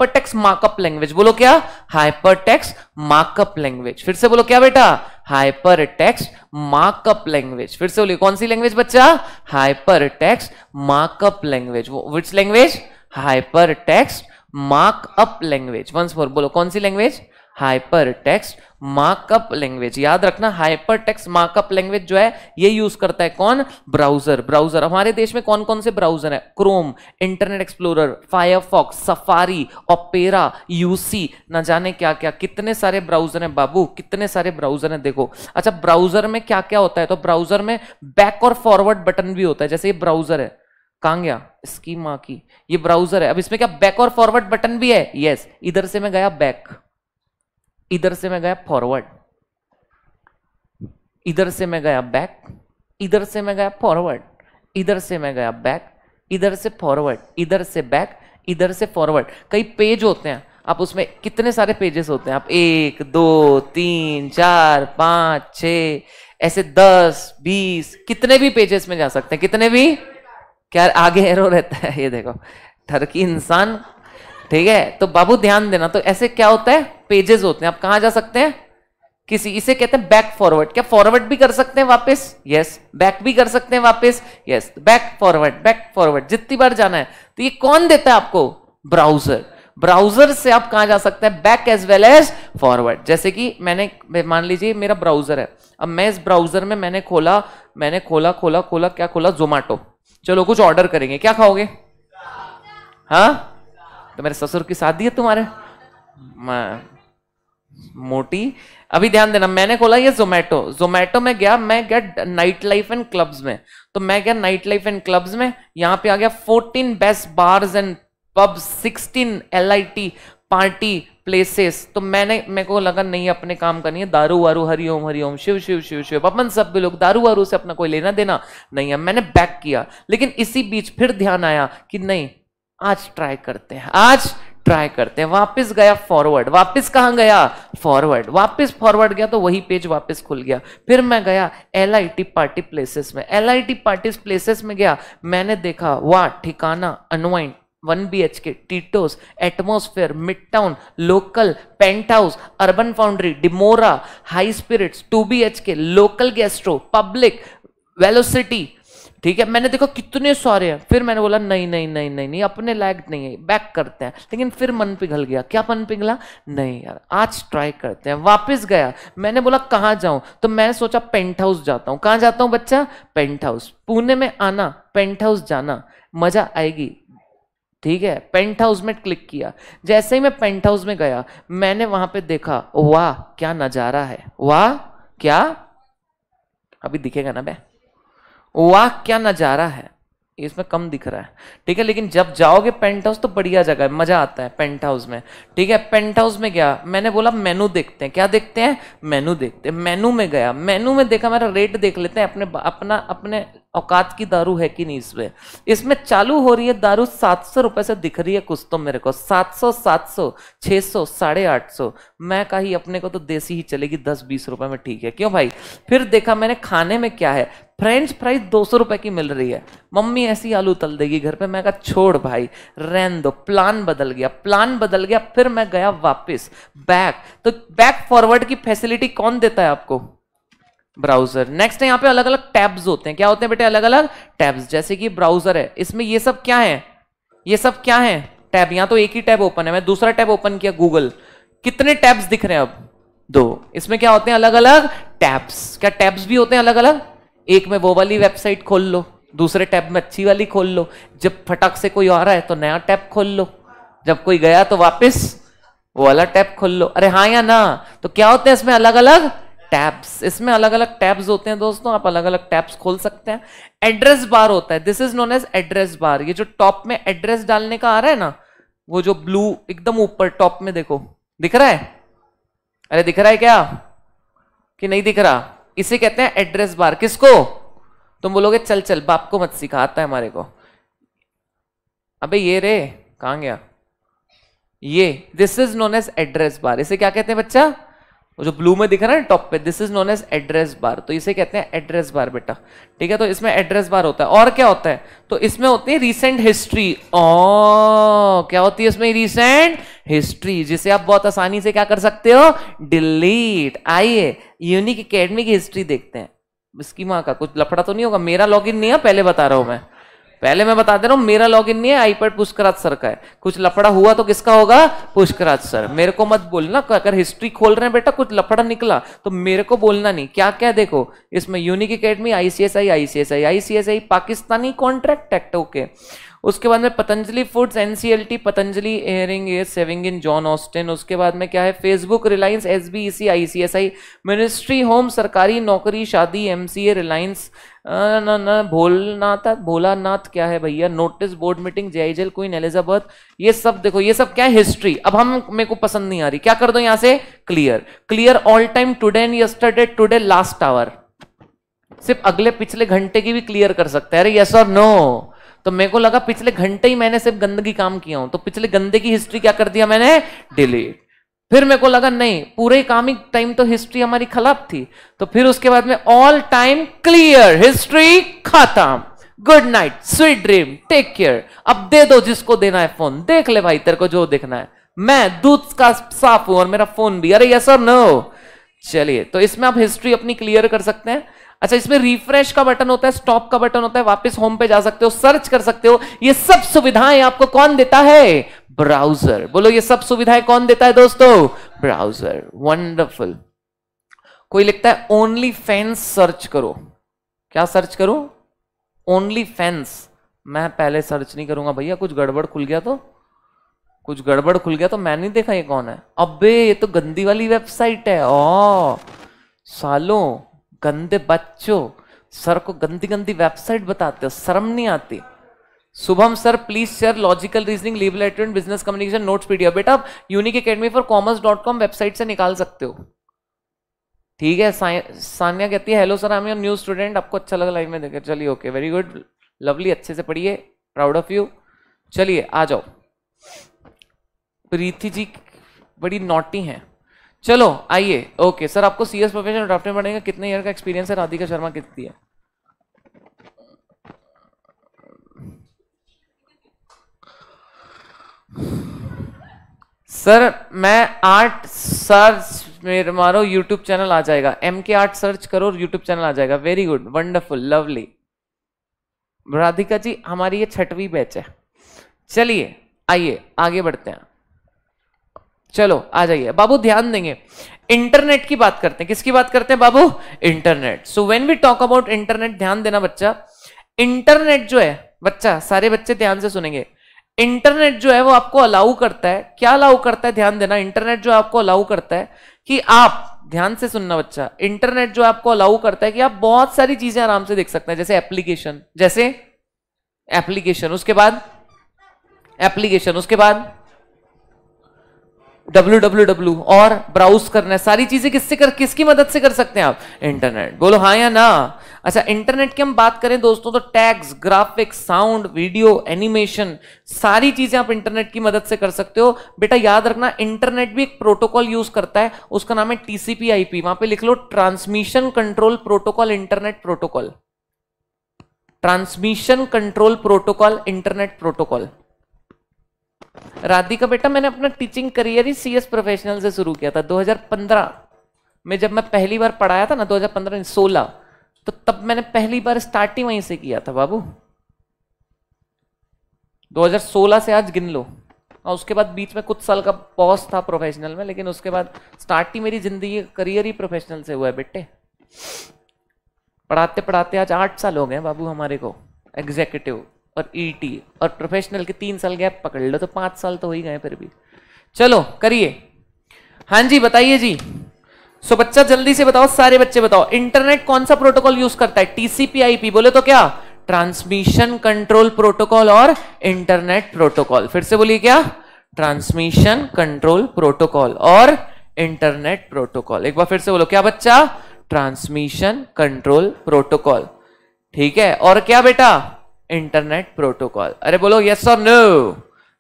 A: text markup language बोलो क्या हाइपर टेक्स मार्कअप लैंग्वेज फिर से बोलो क्या बेटा हाइपर टेक्स मार्कअप लैंग्वेज फिर से बोलिए कौन सी लैंग्वेज बच्चा hyper text markup language which language hyper text markup language once for बोलो कौन सी language hyper text markup language याद रखना हाइपर टेक्स्ट मार्कअप लैंग्वेज जो है ये यूज करता है कौन ब्राउजर ब्राउजर हमारे देश में कौन कौन से ब्राउजर है Chrome Internet Explorer Firefox Safari Opera UC ना जाने क्या क्या कितने सारे ब्राउजर हैं बाबू कितने सारे ब्राउजर हैं देखो अच्छा ब्राउजर में क्या क्या होता है तो ब्राउजर में बैक और फॉरवर्ड बटन भी होता है जैसे ये ब्राउजर है कहाँ गया इसकी माँ की ये ब्राउजर है अब इसमें क्या बैक और फॉरवर्ड बटन भी है यस इधर से मैं गया बैक इधर से मैं गया फॉरवर्ड इधर से मैं गया बैक इधर से मैं गया फॉरवर्ड इधर से मैं गया बैक इधर से फॉरवर्ड इधर से बैक इधर से फॉरवर्ड कई पेज होते हैं आप उसमें कितने सारे पेजेस होते हैं आप एक दो तीन चार पाँच छ ऐसे दस बीस कितने भी पेजेस में जा सकते हैं कितने भी क्या आगे एरो रहता है ये देखो ठरकी इंसान ठीक है तो बाबू ध्यान देना तो ऐसे क्या होता है पेजेस होते हैं आप कहा जा सकते हैं किसी इसे कहते हैं बैक फॉरवर्ड क्या फॉरवर्ड भी कर सकते हैं वापस यस बैक भी कर सकते हैं वापस yes back forward back forward जितनी बार जाना है तो ये कौन देता है आपको ब्राउजर ब्राउजर से आप कहा जा सकते हैं back as well as forward जैसे कि मैंने मान लीजिए मेरा ब्राउजर है अब मैं इस ब्राउजर में मैंने खोला मैंने खोला खोला खोला क्या खोला जोमेटो चलो कुछ ऑर्डर करेंगे क्या खाओगे हाँ तो मेरे ससुर की शादी है तुम्हारे मोटी अभी ध्यान देना मैंने खोला ये जोमेटो जोमेटो में गया मैं गया नाइट लाइफ एंड क्लब्स में तो मैं गया नाइट लाइफ एंड क्लब्स में यहाँ पे आ गया 14 best bars and pub 16 LIT party places तो मैंने मेरे को लगा नहीं अपने काम करनी है दारू वारू हरिओम हरिओम शिव शिव शिव शिव अपन सब भी लोग दारू वारू से अपना कोई लेना देना नहीं है मैंने बैक किया लेकिन इसी बीच फिर ध्यान आया कि नहीं आज ट्राई करते हैं आज ट्राई करते हैं वापस गया फॉरवर्ड वापस कहाँ गया फॉरवर्ड वापस फॉरवर्ड गया तो वही पेज वापस खुल गया फिर मैं गया एल पार्टी प्लेसेस में एल पार्टी प्लेसेस में गया मैंने देखा वाह ठिकाना anoint one B H K टीटोस atmosphere mid town local paint house urban foundry डिमोरा high spirits two B H K local gastro public velocity ठीक है मैंने देखा कितने सारे हैं फिर मैंने बोला नहीं नहीं नहीं नहीं नहीं अपने लायक नहीं है बैक करते हैं लेकिन फिर मन पिघल गया क्या मन पिघला नहीं यार आज ट्राई करते हैं वापस गया मैंने बोला कहाँ जाऊं तो मैंने सोचा पेंट हाउस जाता हूँ कहाँ जाता हूँ बच्चा पेंट हाउस पुणे में आना पेंट हाउस जाना मजा आएगी ठीक है पेंट हाउस में क्लिक किया जैसे ही मैं पेंट हाउस में गया मैंने वहां पे देखा वाह क्या नजारा है वाह क्या अभी दिखेगा ना मैं वाह क्या नज़ारा है इसमें कम दिख रहा है ठीक है लेकिन जब जाओगे पेंट हाउस तो बढ़िया जगह है मज़ा आता है पेंट हाउस में ठीक है पेंट हाउस में गया मैंने बोला मेनू देखते हैं क्या देखते हैं मेनू देखते हैं मेनू में गया मेनू में देखा मेरा रेट देख लेते हैं अपने अपना अपने औकात की दारू है कि नहीं इसमें इसमें चालू हो रही है दारू सात सौ रुपए से दिख रही है कुछ तो मेरे को सात सौ सात सौ छः सौ साढ़े आठ सौ मैं कहीं अपने को तो देसी ही चलेगी दस बीस रुपए में ठीक है क्यों भाई फिर देखा मैंने खाने में क्या है फ्रेंच फ्राइज दो सौ रुपए की मिल रही है मम्मी ऐसी आलू तल देगी घर पे मैं कहा छोड़ भाई रहन दो प्लान बदल गया प्लान बदल गया फिर मैं गया वापस बैक तो बैक फॉरवर्ड की फैसिलिटी कौन देता है आपको ब्राउजर नेक्स्ट है यहाँ पे अलग अलग टैब्स होते हैं क्या होते हैं बेटे अलग अलग टैब्स जैसे कि ब्राउजर है इसमें ये सब क्या है ये सब क्या है टैब यहाँ तो एक ही टैब ओपन है मैं दूसरा टैब ओपन किया गूगल कितने टैब्स दिख रहे हैं अब दो इसमें क्या होते हैं अलग अलग टैब्स क्या टैब्स भी होते हैं अलग अलग एक में वो वाली वेबसाइट खोल लो दूसरे टैब में अच्छी वाली खोल लो जब फटक से कोई आ रहा है तो नया टैब खोल लो जब कोई गया तो वापस वो वाला टैब खोल लो अरे हाँ या ना तो क्या होते हैं इसमें अलग अलग टैब्स इसमें अलग अलग टैब्स होते हैं दोस्तों आप अलग अलग टैब्स खोल सकते हैं एड्रेस बार होता है this is known as address bar ये जो टॉप में एड्रेस डालने का आ रहा है ना वो जो ब्लू एकदम ऊपर टॉप में देखो दिख रहा है अरे दिख रहा है क्या कि नहीं दिख रहा इसे कहते हैं एड्रेस बार किसको तुम बोलोगे चल चल बाप को मत सिखा आता है हमारे को अबे ये रे कहा गया ये this is known as address bar इसे क्या कहते हैं बच्चा जो ब्लू में दिख रहा है ना टॉप पे this is known as address bar तो इसे कहते हैं एड्रेस बार बेटा ठीक है तो इसमें एड्रेस बार होता है और क्या होता है तो इसमें होती है रिसेंट हिस्ट्री ओ क्या होती है इसमें रीसेंट हिस्ट्री जिसे आप बहुत आसानी से क्या कर सकते हो डिलीट आइए यूनिक अकेडमी की हिस्ट्री देखते हैं इसकी माँ का कुछ लफड़ा तो नहीं होगा मेरा लॉग नहीं है पहले बता रहा हूं मैं पहले मैं बता दे रहा हूं मेरा लॉगिन नहीं है आईपैड पुष्कराज सर का है कुछ लफड़ा हुआ तो किसका होगा पुष्कराज सर मेरे को मत बोलना अगर हिस्ट्री खोल रहे हैं बेटा कुछ लफड़ा निकला तो मेरे को बोलना नहीं क्या क्या देखो इसमें Unacademy ICSI ICSI ICSI Pakistani contract act okay उसके बाद में Patanjali foods NCLT Patanjali airing air saving in John Austin उसके बाद में क्या है Facebook Reliance S B E C I C S I ministry home सरकारी नौकरी शादी एम सी ए रिलायंस न न भोलनाथ भोलानाथ क्या है भैया नोटिस बोर्ड मीटिंग जयजल क्वीन एलिजाबर्थ ये सब देखो ये सब क्या है हिस्ट्री अब हम मेरे को पसंद नहीं आ रही क्या कर दो यहां से clear clear all time today and yesterday today last hour सिर्फ अगले पिछले घंटे की भी क्लियर कर सकते हैं अरे यस और नो तो मेरे को लगा पिछले घंटे ही मैंने सिर्फ गंदगी काम किया हूं तो पिछले गंदे की हिस्ट्री क्या कर दिया मैंने डिलीट फिर मेरे को लगा नहीं पूरे काम ही टाइम तो हिस्ट्री हमारी खराब थी तो फिर उसके बाद में ऑल टाइम क्लियर हिस्ट्री खत्म good night sweet dream take care अब दे दो जिसको देना है फोन देख ले भाई तेरे को जो देखना है मैं दूध का साफ हूं और मेरा फोन भी अरे यस और नो चलिए तो इसमें आप हिस्ट्री अपनी क्लियर कर सकते हैं अच्छा इसमें रिफ्रेश का बटन होता है स्टॉप का बटन होता है वापस होम पे जा सकते हो सर्च कर सकते हो ये सब सुविधाएं आपको कौन देता है ब्राउजर बोलो ये सब सुविधाएं कौन देता है दोस्तों ब्राउजर वंडरफुल कोई लिखता है ओनली फैंस सर्च करो क्या सर्च करो ओनली फैंस मैं पहले सर्च नहीं करूंगा भैया कुछ गड़बड़ खुल गया तो कुछ गड़बड़ खुल गया तो मैं नहीं देखा ये कौन है अबे ये तो गंदी वाली वेबसाइट है ओ सालों गंदे बच्चों सर को गंदी गंदी वेबसाइट बताते हो शर्म नहीं आती Shubham sir please share logical reasoning level business communication notes PDF बेटा आप unique academy for commerce dot com website से निकाल सकते हो ठीक है सानिया कहती है hello sir I am new student आपको अच्छा लगा लाइव में देखे चलिए ओके वेरी गुड लवली अच्छे से पढ़िए प्राउड ऑफ यू चलिए आ जाओ प्रीति जी बड़ी नोटी हैं चलो आइए ओके सर आपको सी एस प्रोफेशनल ड्राफ्ट में कितने ईयर का एक्सपीरियंस है राधिका शर्मा कितनी है सर मैं आर्ट सर्च मेरे मारो यूट्यूब चैनल आ जाएगा एम के आर्ट सर्च करो यूट्यूब चैनल आ जाएगा very good wonderful lovely Radhika ji हमारी ये छठवीं बैच है चलिए आइए आगे बढ़ते हैं चलो आ जाइए बाबू ध्यान देंगे इंटरनेट की बात करते हैं किसकी बात करते हैं बाबू internet so when we talk about internet ध्यान देना बच्चा इंटरनेट जो है बच्चा सारे बच्चे ध्यान से सुनेंगे इंटरनेट जो है वो आपको अलाउ करता है क्या अलाउ करता है ध्यान देना इंटरनेट जो आपको अलाउ करता है कि आप ध्यान से सुनना बच्चा इंटरनेट जो आपको अलाउ करता है कि आप बहुत सारी चीजें आराम से देख सकते हैं जैसे एप्लीकेशन जैसे एप्लीकेशन उसके बाद एप्लीकेशन उसके बाद डब्ल्यू और ब्राउज करना है सारी चीजें किससे कर किसकी मदद से कर सकते हैं आप इंटरनेट बोलो हाँ या ना अच्छा इंटरनेट की हम बात करें दोस्तों तो tags graphics sound video animation सारी चीजें आप इंटरनेट की मदद से कर सकते हो बेटा याद रखना इंटरनेट भी एक प्रोटोकॉल यूज करता है उसका नाम है टीसीपी आईपी वहां पर लिख लो transmission control protocol internet protocol transmission control protocol internet protocol Radhika बेटा मैंने अपना टीचिंग करियर ही सीएस प्रोफेशनल से शुरू किया था 2015 में जब मैं पहली बार पढ़ाया था ना 2015 हजार 16 तो तब मैंने पहली बार स्टार्टिंग वहीं से किया था बाबू 2016 से आज गिन लो और उसके बाद बीच में कुछ साल का पॉज था प्रोफेशनल में लेकिन उसके बाद स्टार्टिंग मेरी जिंदगी करियर ही प्रोफेशनल से हुआ है बेटे पढ़ाते पढ़ाते आज आठ साल हो गए बाबू हमारे को एग्जीक्यूटिव और ईटी e और प्रोफेशनल के तीन साल गैप पकड़ लो तो पाँच साल तो हो ही गए फिर भी चलो करिए हाँ जी बताइए जी सो बच्चा जल्दी से बताओ सारे बच्चे बताओ इंटरनेट कौन सा प्रोटोकॉल यूज करता है टीसीपीआईपी बोले तो क्या ट्रांसमिशन कंट्रोल प्रोटोकॉल और इंटरनेट प्रोटोकॉल फिर से बोलिए क्या ट्रांसमिशन कंट्रोल प्रोटोकॉल और इंटरनेट प्रोटोकॉल एक बार फिर से बोलो क्या बच्चा ट्रांसमिशन कंट्रोल प्रोटोकॉल ठीक है और क्या बेटा इंटरनेट प्रोटोकॉल अरे बोलो यस और नो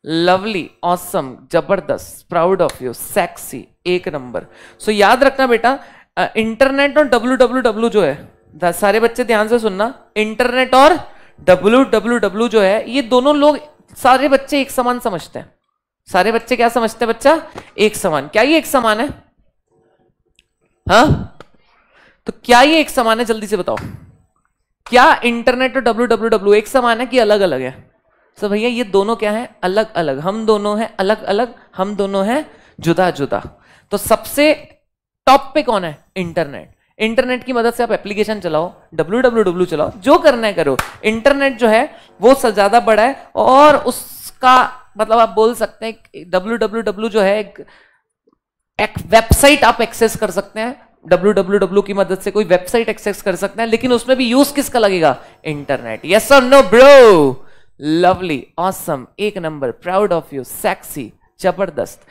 A: लवली ऑसम जबरदस्त प्राउड ऑफ यू सेक्सी एक नंबर सो so, याद रखना बेटा इंटरनेट और डब्ल्यू डब्ल्यू डब्ल्यू जो है सारे बच्चे ध्यान से सुनना इंटरनेट और डब्ल्यू डब्ल्यू डब्ल्यू जो है ये दोनों लोग सारे बच्चे एक समान समझते हैं सारे बच्चे क्या समझते हैं बच्चा एक समान क्या ये एक समान है हा? तो क्या ये एक समान है जल्दी से बताओ क्या इंटरनेट और डब्ल्यू डब्ल्यू डब्ल्यू एक समान है कि अलग अलग है सो भैया ये दोनों क्या है अलग अलग हम दोनों हैं अलग अलग हम दोनों हैं जुदा जुदा तो सबसे टॉप पे कौन है इंटरनेट इंटरनेट की मदद से आप एप्लीकेशन चलाओ डब्ल्यू डब्ल्यू डब्ल्यू चलाओ जो करना है करो इंटरनेट जो है वो ज्यादा बड़ा है और उसका मतलब आप बोल सकते हैं डब्ल्यू डब्ल्यू डब्ल्यू जो है एक, एक वेबसाइट आप एक्सेस कर सकते हैं डब्ल्यू की मदद से कोई वेबसाइट एक्सेस कर सकते हैं लेकिन उसमें भी यूज किसका लगेगा इंटरनेट यस और नो ब्रो लवली ऑसम एक number proud of you sexy जबरदस्त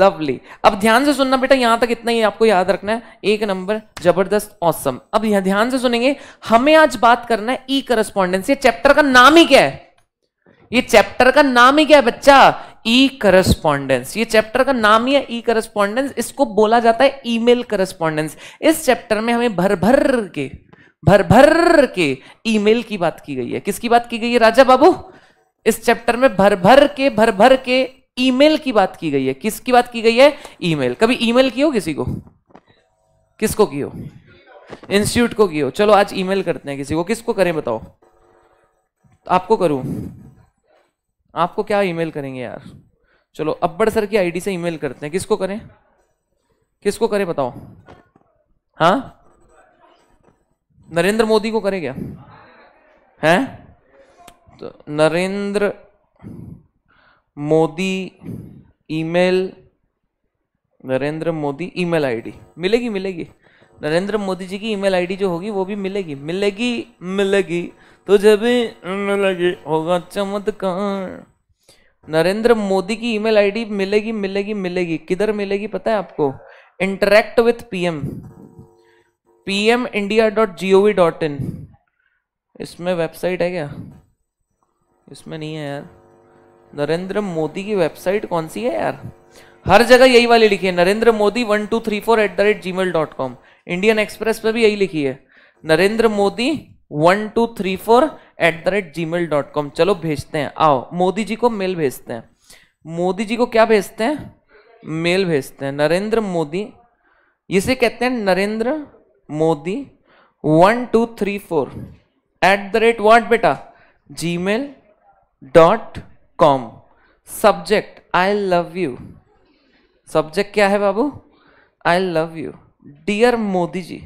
A: लवली अब ध्यान से सुनना बेटा यहां तक इतना ही आपको याद रखना है एक नंबर जबरदस्त ऑसम अब यहां ध्यान से सुनेंगे हमें आज बात करना है ई e करस्पॉन्डेंस ये चैप्टर का नाम ही क्या है ये चैप्टर का नाम ही क्या है बच्चा ई करस्पॉन्डेंस ये चैप्टर का नाम ही है ई करस्पॉन्डेंस इसको बोला जाता है ईमेल करस्पॉन्डेंस इस चैप्टर में हमें भर भर के भर भर के ईमेल की बात की गई है किसकी बात की गई है राजा बाबू इस चैप्टर में भर भर के भर भर के ईमेल की बात की गई है किसकी बात की गई है ईमेल कभी ईमेल की हो किसी को किसको की हो इंस्टीट्यूट को की हो चलो आज ईमेल करते हैं किसी को किसको करें बताओ आपको करूं आपको क्या ईमेल करेंगे यार चलो अब्बड़ सर की आईडी से ईमेल करते हैं किसको करें किसको करें बताओ हाँ नरेंद्र मोदी को करें क्या हैं तो Narendra Modi email Narendra Modi email ID मिलेगी मिलेगी नरेंद्र मोदी जी की ईमेल आईडी जो होगी वो भी मिलेगी मिलेगी मिलेगी तुझे भी लगे होगा चमत्कार नरेंद्र मोदी की ईमेल आईडी मिलेगी मिलेगी मिलेगी किधर मिलेगी पता है आपको interact with PM PM India dot G O V dot in इसमें वेबसाइट है क्या इसमें नहीं है यार नरेंद्र मोदी की वेबसाइट कौन सी है यार हर जगह यही वाली लिखी है Narendra Modi one two three four at the rate Gmail dot com Indian Express पर भी यही लिखी है Narendra Modi one two three four at the rate Gmail dot com चलो भेजते हैं आओ मोदी जी को मेल भेजते हैं मोदी जी को क्या भेजते हैं मेल भेजते हैं नरेंद्र मोदी इसे कहते हैं Narendra Modi one two three four at the rate what बेटा Gmail dot com subject I love you subject क्या है बाबू I love you dear Modi ji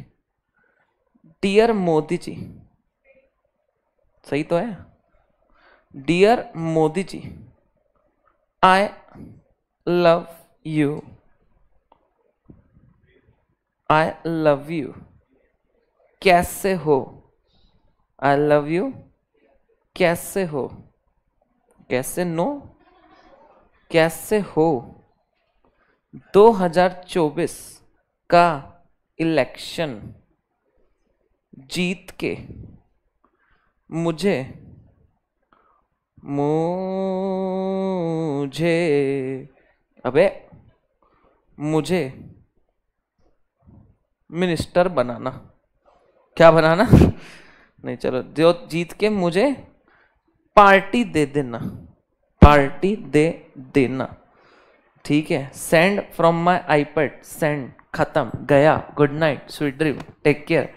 A: dear Modi ji सही तो है dear Modi ji I love you I love you कैसे हो आई लव यू कैसे हो कैसे नो कैसे हो 2024 का इलेक्शन जीत के मुझे मुझे अबे मुझे मिनिस्टर बनाना क्या बनाना नहीं चलो जो जीत के मुझे पार्टी दे देना पार्टी दे देना ठीक है send from my iPad send खत्म गया good night sweet dream take care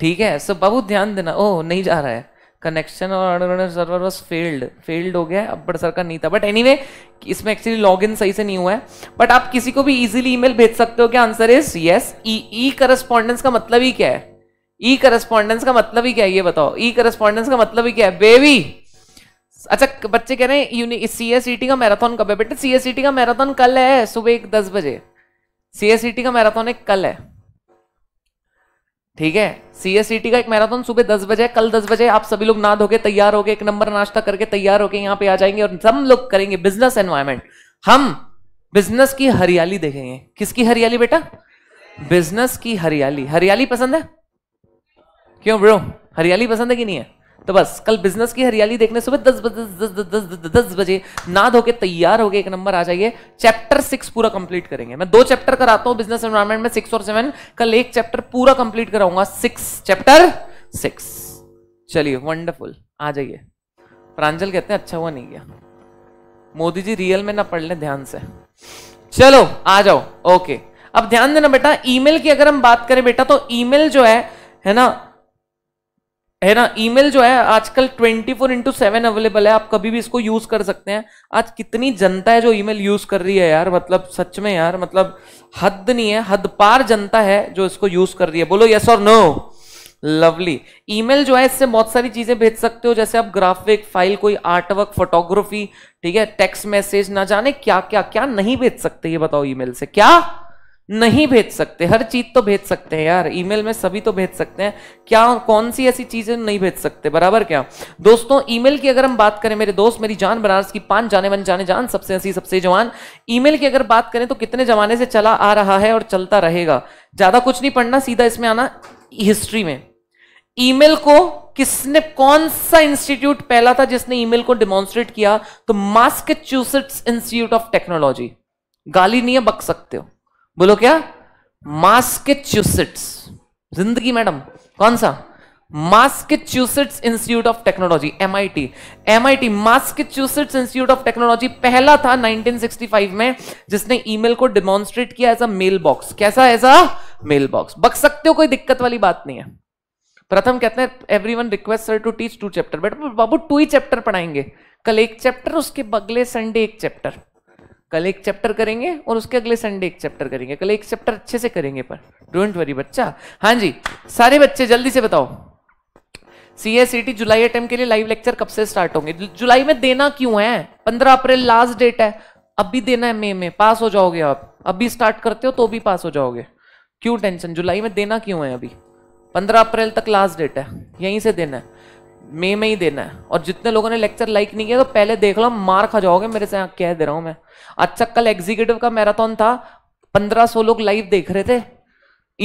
A: ठीक है सब बाबू ध्यान देना ओ नहीं जा रहा है कनेक्शन और सर्वर बस फेल्ड फेल्ड हो गया बड़ सर का नहीं था बट एनीवे anyway, इसमें एक्चुअली लॉगिन सही से नहीं हुआ है बट आप किसी को भी इजीली ईमेल भेज सकते हो क्या answer is yes e correspondence का मतलब ही क्या है ई e करस्पॉन्डेंस का मतलब ही क्या है ये बताओ ई e करस्पॉन्डेंस का मतलब ही क्या है बेबी अच्छा बच्चे कह रहे हैं सी e का मैराथन कब है बेटे सी एस का मैराथन कल है सुबह एक दस बजे सी एस e का मैराथन एक कल है ठीक है सीएसईटी का एक मैराथन सुबह दस बजे कल दस बजे आप सभी लोग ना धोके तैयार हो गए एक नंबर नाश्ता करके तैयार होके यहाँ पे आ जाएंगे और सब लोग करेंगे बिजनेस एनवायरमेंट हम बिजनेस की हरियाली देखेंगे किसकी हरियाली बेटा बिजनेस की हरियाली हरियाली पसंद है क्यों ब्रो हरियाली पसंद है कि नहीं है तो बस कल बिजनेस की हरियाली देखने सुबह दस बजे दस दस दस दस दस बजे ना धोके तैयार हो गए एक नंबर आ जाइए चैप्टर सिक्स पूरा कंप्लीट करेंगे मैं दो चैप्टर कराता हूँ बिजनेस एनवायरमेंट में सिक्स और सेवन कल एक चैप्टर पूरा कंप्लीट कराऊंगा सिक्स चैप्टर सिक्स चलिए वंडरफुल आ जाइए प्रांजल कहते हैं अच्छा हुआ नहीं गया मोदी जी रियल में ना पढ़ लें ध्यान से चलो आ जाओ ओके अब ध्यान देना बेटा ईमेल की अगर हम बात करें बेटा तो ईमेल जो है है ना है ना ईमेल जो है आजकल 24 फोर इंटू सेवन अवेलेबल है आप कभी भी इसको यूज कर सकते हैं आज कितनी जनता है जो ईमेल यूज कर रही है यार मतलब सच में यार मतलब हद नहीं है हद पार जनता है जो इसको यूज कर रही है बोलो यस और नो लवली ईमेल जो है इससे बहुत सारी चीजें भेज सकते हो जैसे आप ग्राफिक फाइल कोई आर्टवर्क फोटोग्राफी ठीक है टेक्स्ट मैसेज ना जाने क्या क्या क्या नहीं भेज सकते ये बताओ ईमेल से क्या नहीं भेज सकते हर चीज तो भेज सकते हैं यार ईमेल में सभी तो भेज सकते हैं क्या कौन सी ऐसी चीजें नहीं भेज सकते बराबर क्या दोस्तों ईमेल की अगर हम बात करें मेरे दोस्त मेरी जान बनारस की पांच जाने वन जाने जान सबसे ऐसी सबसे जवान ईमेल की अगर बात करें तो कितने जमाने से चला आ रहा है और चलता रहेगा ज्यादा कुछ नहीं पढ़ना सीधा इसमें आना हिस्ट्री में ईमेल को किसने कौन सा इंस्टीट्यूट पहला था जिसने ईमेल को डिमॉन्स्ट्रेट किया तो मास्क इंस्टीट्यूट ऑफ टेक्नोलॉजी गाली नहीं बक सकते हो बोलो क्या मास्केच्यूसेट्स जिंदगी मैडम कौन सा Massachusetts Institute of Technology I T Massachusetts Institute of Technology पहला था 1965 में जिसने ईमेल को डिमॉन्स्ट्रेट किया एज अ मेल बॉक्स कैसा एज अ मेल बॉक्स बक सकते हो कोई दिक्कत वाली बात नहीं है प्रथम कहते हैं every one request sir to teach two chapter but बाबू टू ही चैप्टर पढ़ाएंगे कल एक चैप्टर उसके बगले संडे एक चैप्टर कल एक चैप्टर करेंगे और उसके अगले संडे एक चैप्टर करेंगे कल एक चैप्टर अच्छे से करेंगे पर डोंट वरी बच्चा हाँ जी सारे बच्चे जल्दी से बताओ सी एस टी जुलाई अटेम्प के लिए लाइव लेक्चर कब से स्टार्ट होंगे जुलाई में देना क्यों है पंद्रह अप्रैल लास्ट डेट है अब भी देना है मई में पास हो जाओगे आप अभी स्टार्ट करते हो तो भी पास हो जाओगे क्यों टेंशन जुलाई में देना क्यों है अभी पंद्रह अप्रैल तक लास्ट डेट है यहीं से देना है मई में ही देना है और जितने लोगों ने लेक्चर लाइक नहीं किया तो पहले देख लो मार खा जाओगे मेरे से यहाँ कह दे रहा हूँ मैं अच्छा कल एग्जीक्यूटिव का मैराथन था पंद्रह सौ लोग लाइव देख रहे थे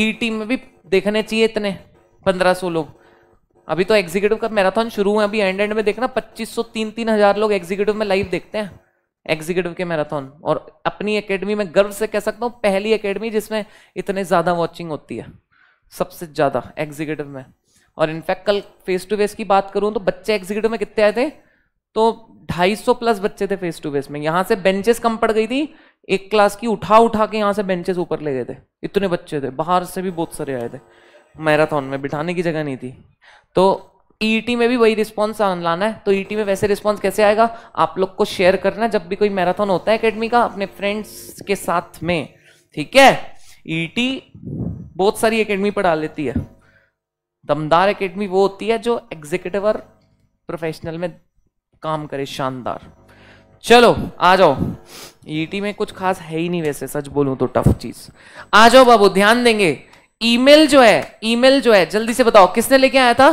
A: ई e में भी देखने चाहिए इतने पंद्रह सौ लोग अभी तो एग्जीक्यूटिव का मैराथन शुरू है अभी एंड एंड में देखना पच्चीस सौ तीन तीन हजार लोग एग्जीक्यूटिव में लाइव देखते हैं एग्जीक्यूटिव के मैराथन और अपनी अकेडमी में गर्व से कह सकता हूँ पहली अकेडमी जिसमें इतने ज़्यादा वॉचिंग होती है सबसे ज़्यादा एग्जीक्यूटिव में और इनफैक्ट कल फेस टू फेस की बात करूं तो बच्चे एग्जीक्यूटिव में कितने आए थे तो 250 प्लस बच्चे थे फेस टू फेस में यहाँ से बेंचेस कम पड़ गई थी एक क्लास की उठा उठा के यहाँ से बेंचेस ऊपर ले गए थे इतने बच्चे थे बाहर से भी बहुत सारे आए थे मैराथन में बिठाने की जगह नहीं थी तो ईटी e में भी वही रिस्पॉन्स लाना है तो ईटी e में वैसे रिस्पॉन्स कैसे आएगा आप लोग को शेयर करना जब भी कोई मैराथन होता है अकेडमी का अपने फ्रेंड्स के साथ में ठीक है ईटी e बहुत सारी अकेडमी पढ़ा लेती है दमदार एकेडमी वो होती है जो एग्जीक्यूटिव और प्रोफेशनल में काम करे शानदार चलो आ जाओ ईटी e में कुछ खास है ही नहीं वैसे सच बोलूं तो टफ चीज आ जाओ बाबू ध्यान देंगे ईमेल जो है ईमेल जो है जल्दी से बताओ किसने लेके आया था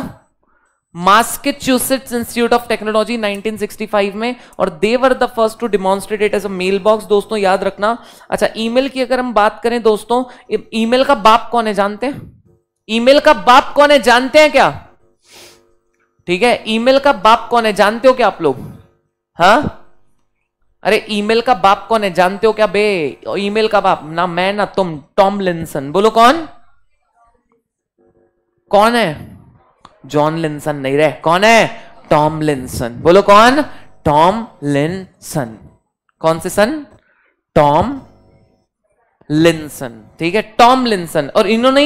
A: मैस्केच्यूसेट्स इंस्टीट्यूट ऑफ टेक्नोलॉजी 1965 में और were the first to demonstrate it as a mail box दोस्तों याद रखना अच्छा ईमेल की अगर हम बात करें दोस्तों ईमेल का बाप कौन है जानते हैं ईमेल का बाप कौन है जानते हैं क्या ठीक है ईमेल का बाप कौन है जानते हो क्या आप लोग हा अरे ईमेल का बाप कौन है जानते हो क्या बे ईमेल का बाप ना मैं ना तुम टॉम लिंसन बोलो कौन कौन है जॉन लिंसन नहीं रहे कौन है टॉम लिंसन बोलो कौन टॉम लिंसन कौन से सन टॉम लिंसन ठीक है टॉम लिंसन और इन्होंने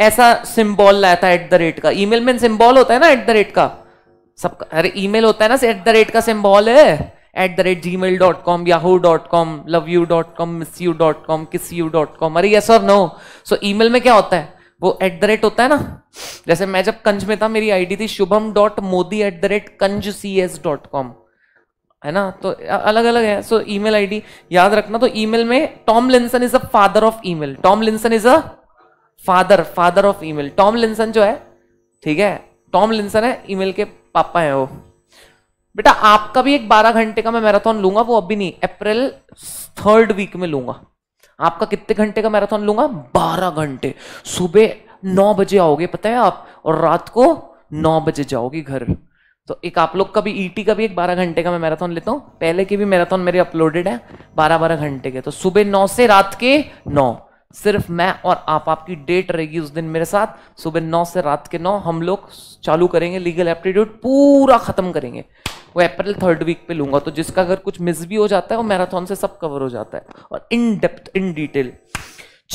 A: ऐसा सिंबल लाया था एट द रेट का ईमेल में सिंबॉल होता है ना एट द रेट का सबका अरे ईमेल होता है ना एट द रेट का सिंबॉल है at the rate Gmail dot com Yahoo dot com love you dot com miss you dot com kiss you dot com अरे यस और नो सो ई में क्या होता है वो एट द रेट होता है ना जैसे मैं जब कंज में था मेरी आईडी थी Shubham dot Modi at the rate कंज सी एस डॉट कॉम है ना तो अलग अलग है सो ईमेल आईडी याद रखना तो ईमेल में Tomlinson is a father of email Tomlinson is a father father of email Tomlinson जो है ठीक है टॉम लिंसन है ईमेल के पापा है वो बेटा आपका भी एक 12 घंटे का मैं मैराथन लूंगा वो अभी नहीं अप्रैल थर्ड वीक में लूंगा आपका कितने घंटे का मैराथन लूंगा 12 घंटे सुबह 9 बजे आओगे पता है आप और रात को 9 बजे जाओगे घर तो एक आप लोग का भी ईटी e का भी एक 12 घंटे का मैं मैराथन लेता हूँ पहले के भी मैराथन मेरे अपलोडेड है बारह बारह घंटे के तो सुबह नौ से रात के नौ सिर्फ मैं और आप आपकी डेट रहेगी उस दिन मेरे साथ सुबह नौ से रात के नौ हम लोग चालू करेंगे लीगल एप्टीट्यूड पूरा खत्म करेंगे वो अप्रैल थर्ड वीक पे लूंगा तो जिसका अगर कुछ मिस भी हो जाता है वो मैराथन से सब कवर हो जाता है और इन डेप्थ इन डिटेल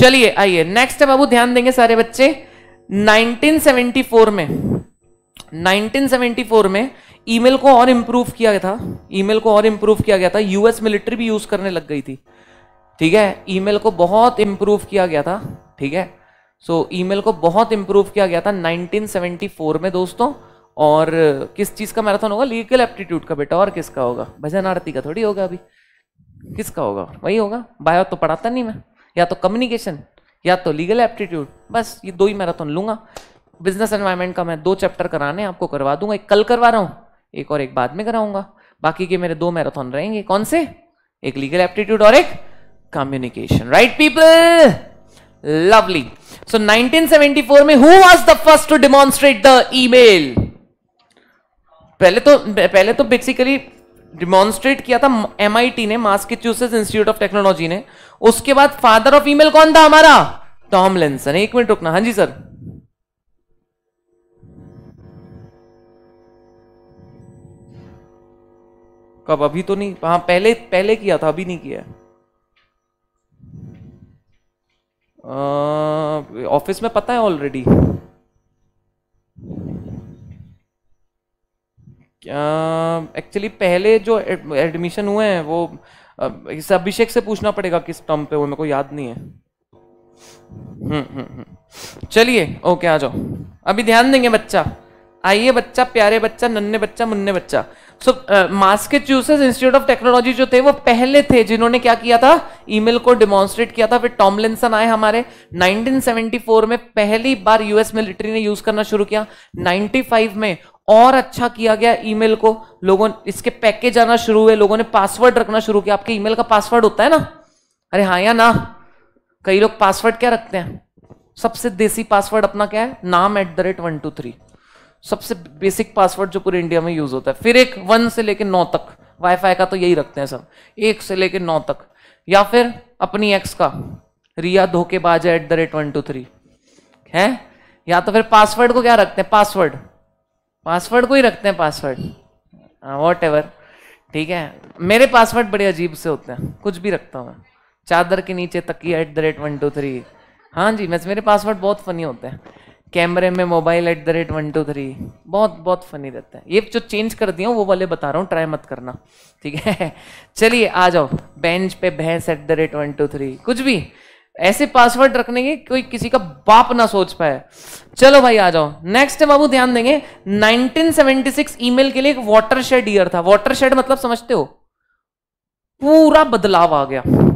A: चलिए आइए नेक्स्ट है बाबू ध्यान देंगे सारे बच्चे 1974 में 1974 में ईमेल को और इंप्रूव किया गया था ईमेल को और इंप्रूव किया गया था यूएस मिलिट्री भी यूज करने लग गई थी ठीक है ईमेल को बहुत इंप्रूव किया गया था ठीक है सो so, ईमेल को बहुत इंप्रूव किया गया था 1974 में दोस्तों और किस चीज़ का मैराथन होगा लीगल एप्टीट्यूड का बेटा और किसका होगा भजन आरती का थोड़ी होगा अभी किसका होगा वही होगा बायो तो पढ़ाता नहीं मैं या तो कम्युनिकेशन या तो लीगल एप्टीट्यूड बस ये दो ही मैराथन लूंगा बिजनेस एनवायरमेंट का मैं दो चैप्टर कराने आपको करवा दूंगा एक कल करवा रहा हूँ एक और एक बाद में कराऊंगा बाकी के मेरे दो मैराथन रहेंगे कौन से एक लीगल एप्टीट्यूड और एक communication right people lovely so 1974 में who was the first to demonstrate the email पहले तो पहले तो बेसिकली डिमोन्स्ट्रेट किया था एम ने चूसेस इंस्टीट्यूट ऑफ टेक्नोलॉजी ने उसके बाद फादर ऑफ ईमेल कौन था हमारा टॉम लेंसन एक मिनट रुकना हाँ जी सर कब अभी तो नहीं हाँ पहले पहले किया था अभी नहीं किया है ऑफिस में पता है ऑलरेडी एक्चुअली पहले जो एडमिशन हुए हैं वो इस अभिषेक से पूछना पड़ेगा किस टर्म पे वो मेरे को याद नहीं है हम्म, हम्म, हम्म। चलिए ओके आ जाओ अभी ध्यान देंगे बच्चा आइए बच्चा प्यारे बच्चा नन्हे बच्चा मुन्ने बच्चा सो मास के चूसेस इंस्टीट्यूट ऑफ टेक्नोलॉजी जो थे वो पहले थे जिन्होंने क्या किया था ईमेल को डिमॉन्स्ट्रेट किया था फिर टॉमलिंसन आए हमारे 1974 में पहली बार यूएस मिलिट्री ने यूज करना शुरू किया 95 में और अच्छा किया गया ईमेल को लोगों इसके पैकेज आना शुरू हुए लोगों ने पासवर्ड रखना शुरू किया आपके ईमेल का पासवर्ड होता है ना अरे हाँ या ना कई लोग पासवर्ड क्या रखते हैं सबसे देसी पासवर्ड अपना क्या है नाम at the rate one two three सबसे बेसिक पासवर्ड जो पूरे इंडिया में यूज होता है फिर एक वन से लेकर नौ तक वाईफाई का तो यही रखते हैं सब एक से लेकर नौ तक या फिर अपनी एक्स का रिया धोखेबाज at the rate one two three है या तो फिर पासवर्ड को क्या रखते हैं पासवर्ड पासवर्ड को ही रखते हैं पासवर्ड वॉट एवर ठीक है मेरे पासवर्ड बड़े अजीब से होते हैं कुछ भी रखता हूँ मैं चादर के नीचे तकिया at the rate one two three हाँ जी मैं मेरे पासवर्ड बहुत फनी होते हैं कैमरे में mobile at the rate one two three बहुत बहुत फनी रहता है ये जो चेंज कर दिया वो वाले बता रहा हूँ ट्राई मत करना ठीक है [LAUGHS] चलिए आ जाओ बेंच पे भैंस at the rate one two three कुछ भी ऐसे पासवर्ड रखने के कोई किसी का बाप ना सोच पाए चलो भाई आ जाओ नेक्स्ट बाबू ध्यान देंगे 1976 ईमेल के लिए एक वाटर शेड ईयर था वाटर शेड मतलब समझते हो पूरा बदलाव आ गया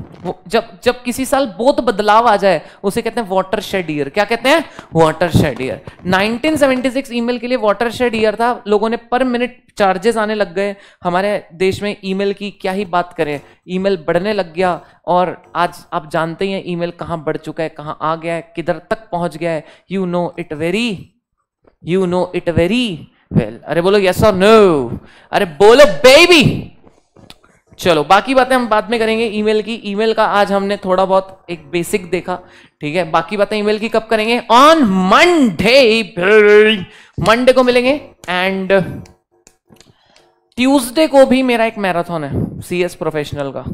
A: जब जब किसी साल बहुत बदलाव आ जाए उसे कहते हैं वाटर शेड ईयर क्या कहते हैं वाटर शेड ईयर 1976 ईमेल के लिए वाटर शेड ईयर था लोगों ने पर मिनट चार्जेस आने लग गए हमारे देश में ईमेल की क्या ही बात करें ईमेल बढ़ने लग गया और आज आप जानते ही हैं ईमेल कहां बढ़ चुका है कहां आ गया है किधर तक पहुंच गया है you know it very you know it very well अरे बोलो यस और नो अरे बोलो बेबी चलो बाकी बातें हम बाद में करेंगे ईमेल की ईमेल का आज हमने थोड़ा बहुत एक बेसिक देखा ठीक है बाकी बातें ईमेल की कब करेंगे ऑन मंडे मंडे को मिलेंगे एंड ट्यूसडे को भी मेरा एक मैराथन है सी एस प्रोफेशनल का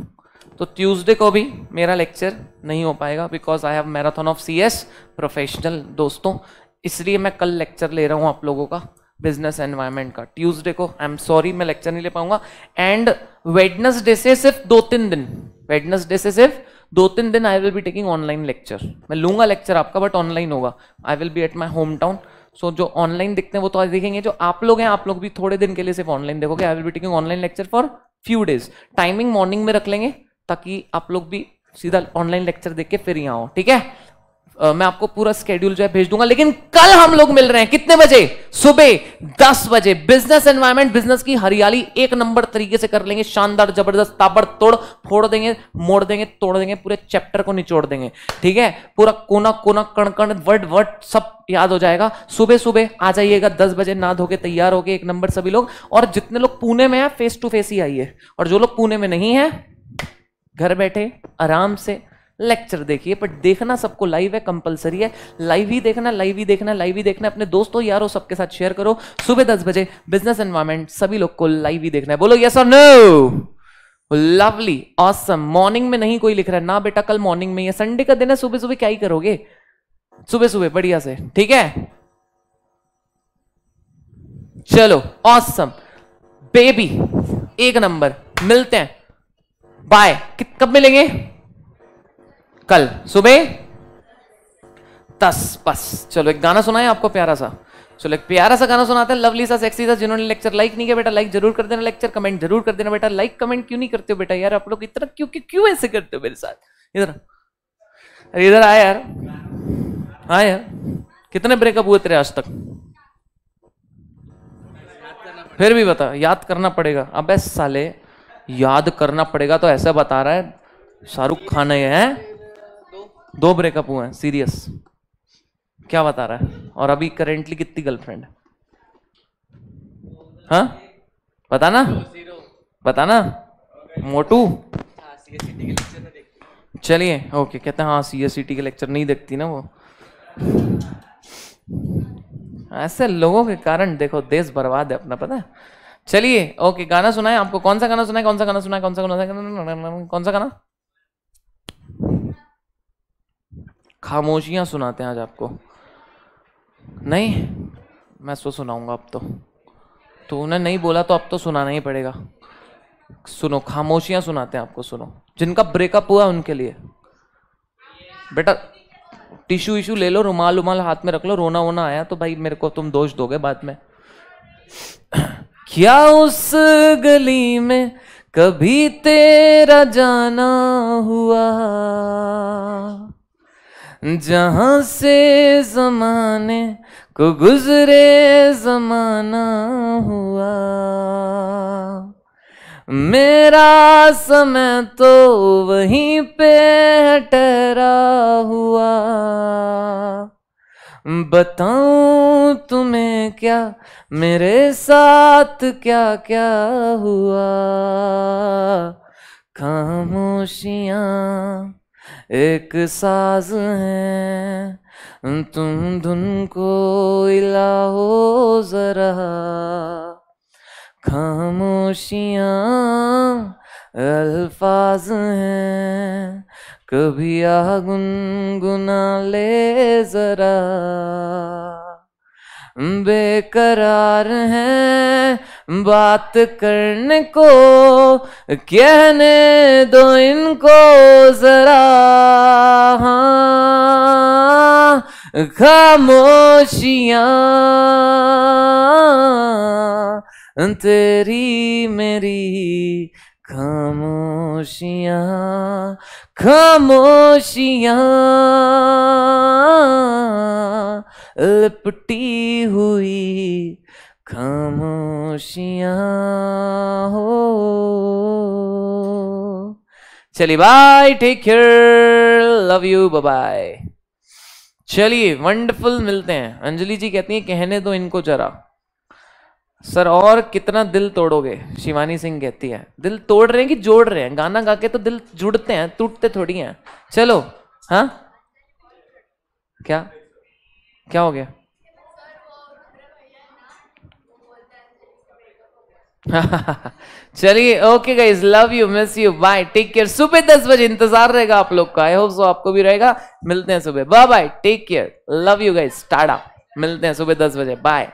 A: तो ट्यूसडे को भी मेरा लेक्चर नहीं हो पाएगा because I have marathon of C S professional दोस्तों इसलिए मैं कल लेक्चर ले रहा हूँ आप लोगों का बिजनेस एनवायरमेंट का ट्यूसडे को आई एम सॉरी मैं लेक्चर नहीं ले पाऊंगा एंड वेडनेसडे से सिर्फ दो तीन दिन वेडनेसडे से सिर्फ दो तीन दिन I will be taking online lecture मैं लूंगा लेक्चर आपका बट ऑनलाइन होगा I will be at my home town so जो ऑनलाइन दिखते हैं वो तो आज देखेंगे जो आप लोग हैं आप लोग भी थोड़े दिन के लिए सिर्फ ऑनलाइन देखोगे I will be taking online lecture for few days timing morning में रख लेंगे ताकि आप लोग भी सीधा ऑनलाइन लेक्चर देख के फिर यहाँ आओ ठीक है मैं आपको पूरा स्केड्यूल जो है भेज दूंगा लेकिन कल हम लोग मिल रहे हैं कितने बजे सुबह दस बजे बिजनेस एनवायरमेंट बिजनेस की हरियाली एक नंबर तरीके से कर लेंगे शानदार जबरदस्त ताबड़ तोड़ फोड़ देंगे मोड़ देंगे तोड़ देंगे पूरे चैप्टर को निचोड़ देंगे ठीक है पूरा कोना कोना कण कण वर्ड वर्ड सब याद हो जाएगा सुबह सुबह आ जाइएगा दस बजे ना धोके तैयार हो गए एक नंबर सभी लोग और जितने लोग पुणे में है फेस टू फेस ही आइए और जो लोग पुणे में नहीं है घर बैठे आराम से लेक्चर देखिए बट देखना सबको लाइव है कंपलसरी है लाइव ही देखना लाइव ही देखना लाइव ही देखना अपने दोस्तों यारों सबके साथ शेयर करो सुबह दस बजे बिजनेस एनवायरमेंट सभी लोग को लाइव ही देखना है बोलो यस और नो लवली ऑसम मॉर्निंग में नहीं कोई लिख रहा है ना बेटा कल मॉर्निंग में या संडे का दिन है सुबह सुबह क्या ही करोगे सुबह सुबह बढ़िया से ठीक है चलो ऑसम बेबी एक नंबर मिलते हैं बाय कब मिलेंगे कल सुबह तस बस चलो एक गाना सुनाए आपको प्यारा सा चलो एक प्यारा सा गाना सुनाते हैं लवली सा सेक्सी सा जिन्होंने लेक्चर लाइक नहीं किया बेटा लाइक जरूर कर देना लेक्चर कमेंट जरूर कर देना बेटा लाइक कमेंट क्यों नहीं करते हो बेटा यार आप लोग इतना क्यों क्यों क्यों ऐसे करते हो मेरे साथ इधर अरे इधर आया यार हाँ यार कितने ब्रेकअप हुए तेरे आज तक फिर भी बता याद करना पड़ेगा अब साले याद करना पड़ेगा तो ऐसा बता रहा है शाहरुख खान है दो ब्रेकअप हुए हैं सीरियस क्या बता रहा है और अभी करेंटली कितनी गर्लफ्रेंड है हाँ? बताना बताना मोटू चलिए ओके कहते हैं हाँ सी एस e के लेक्चर नहीं देखती ना वो ऐसे लोगों के कारण देखो देश बर्बाद है अपना पता है चलिए ओके गाना सुना है आपको कौन सा गाना सुना है कौन सा गाना सुना है कौन सा गाना कौन सा गाना खामोशियाँ सुनाते हैं आज आपको नहीं मैं सो सुनाऊंगा अब तो तो उन्हें नहीं बोला तो अब तो सुनाना ही पड़ेगा सुनो खामोशियाँ सुनाते हैं आपको सुनो जिनका ब्रेकअप हुआ उनके लिए बेटा टिश्यू इशू ले लो रुमाल उमाल हाथ में रख लो रोना वोना आया तो भाई मेरे को तुम दोष दोगे बाद में क्या उस गली में कभी तेरा जाना हुआ जहाँ से जमाने को गुजरे जमाना हुआ मेरा समय तो वहीं पे ठहरा हुआ बताऊं तुम्हें क्या मेरे साथ क्या क्या हुआ खामोशियाँ एक साज है तुम धुन को इलाहो जरा खामोशियाँ अल्फाज हैं कभी आ गुनगुना ले जरा बेकरार हैं बात करने को कहने दो इनको जरा हाँ खामोशियाँ तेरी मेरी खामोशियाँ खामोशियाँ लिपटी हुई खामोशियां हो चलिए bye take care love you bye चलिए वंडरफुल मिलते हैं अंजलि जी कहती हैं कहने दो इनको जरा सर और कितना दिल तोड़ोगे शिवानी सिंह कहती है दिल तोड़ रहे हैं कि जोड़ रहे हैं गाना गा के तो दिल जुड़ते हैं टूटते थोड़ी हैं चलो हाँ क्या क्या हो गया [LAUGHS] चलिए okay guys love you miss you bye take care सुबह दस बजे इंतजार रहेगा आप लोग का आई होप सो आपको भी रहेगा मिलते हैं सुबह bye bye take care love you guys tada मिलते हैं सुबह दस बजे बाय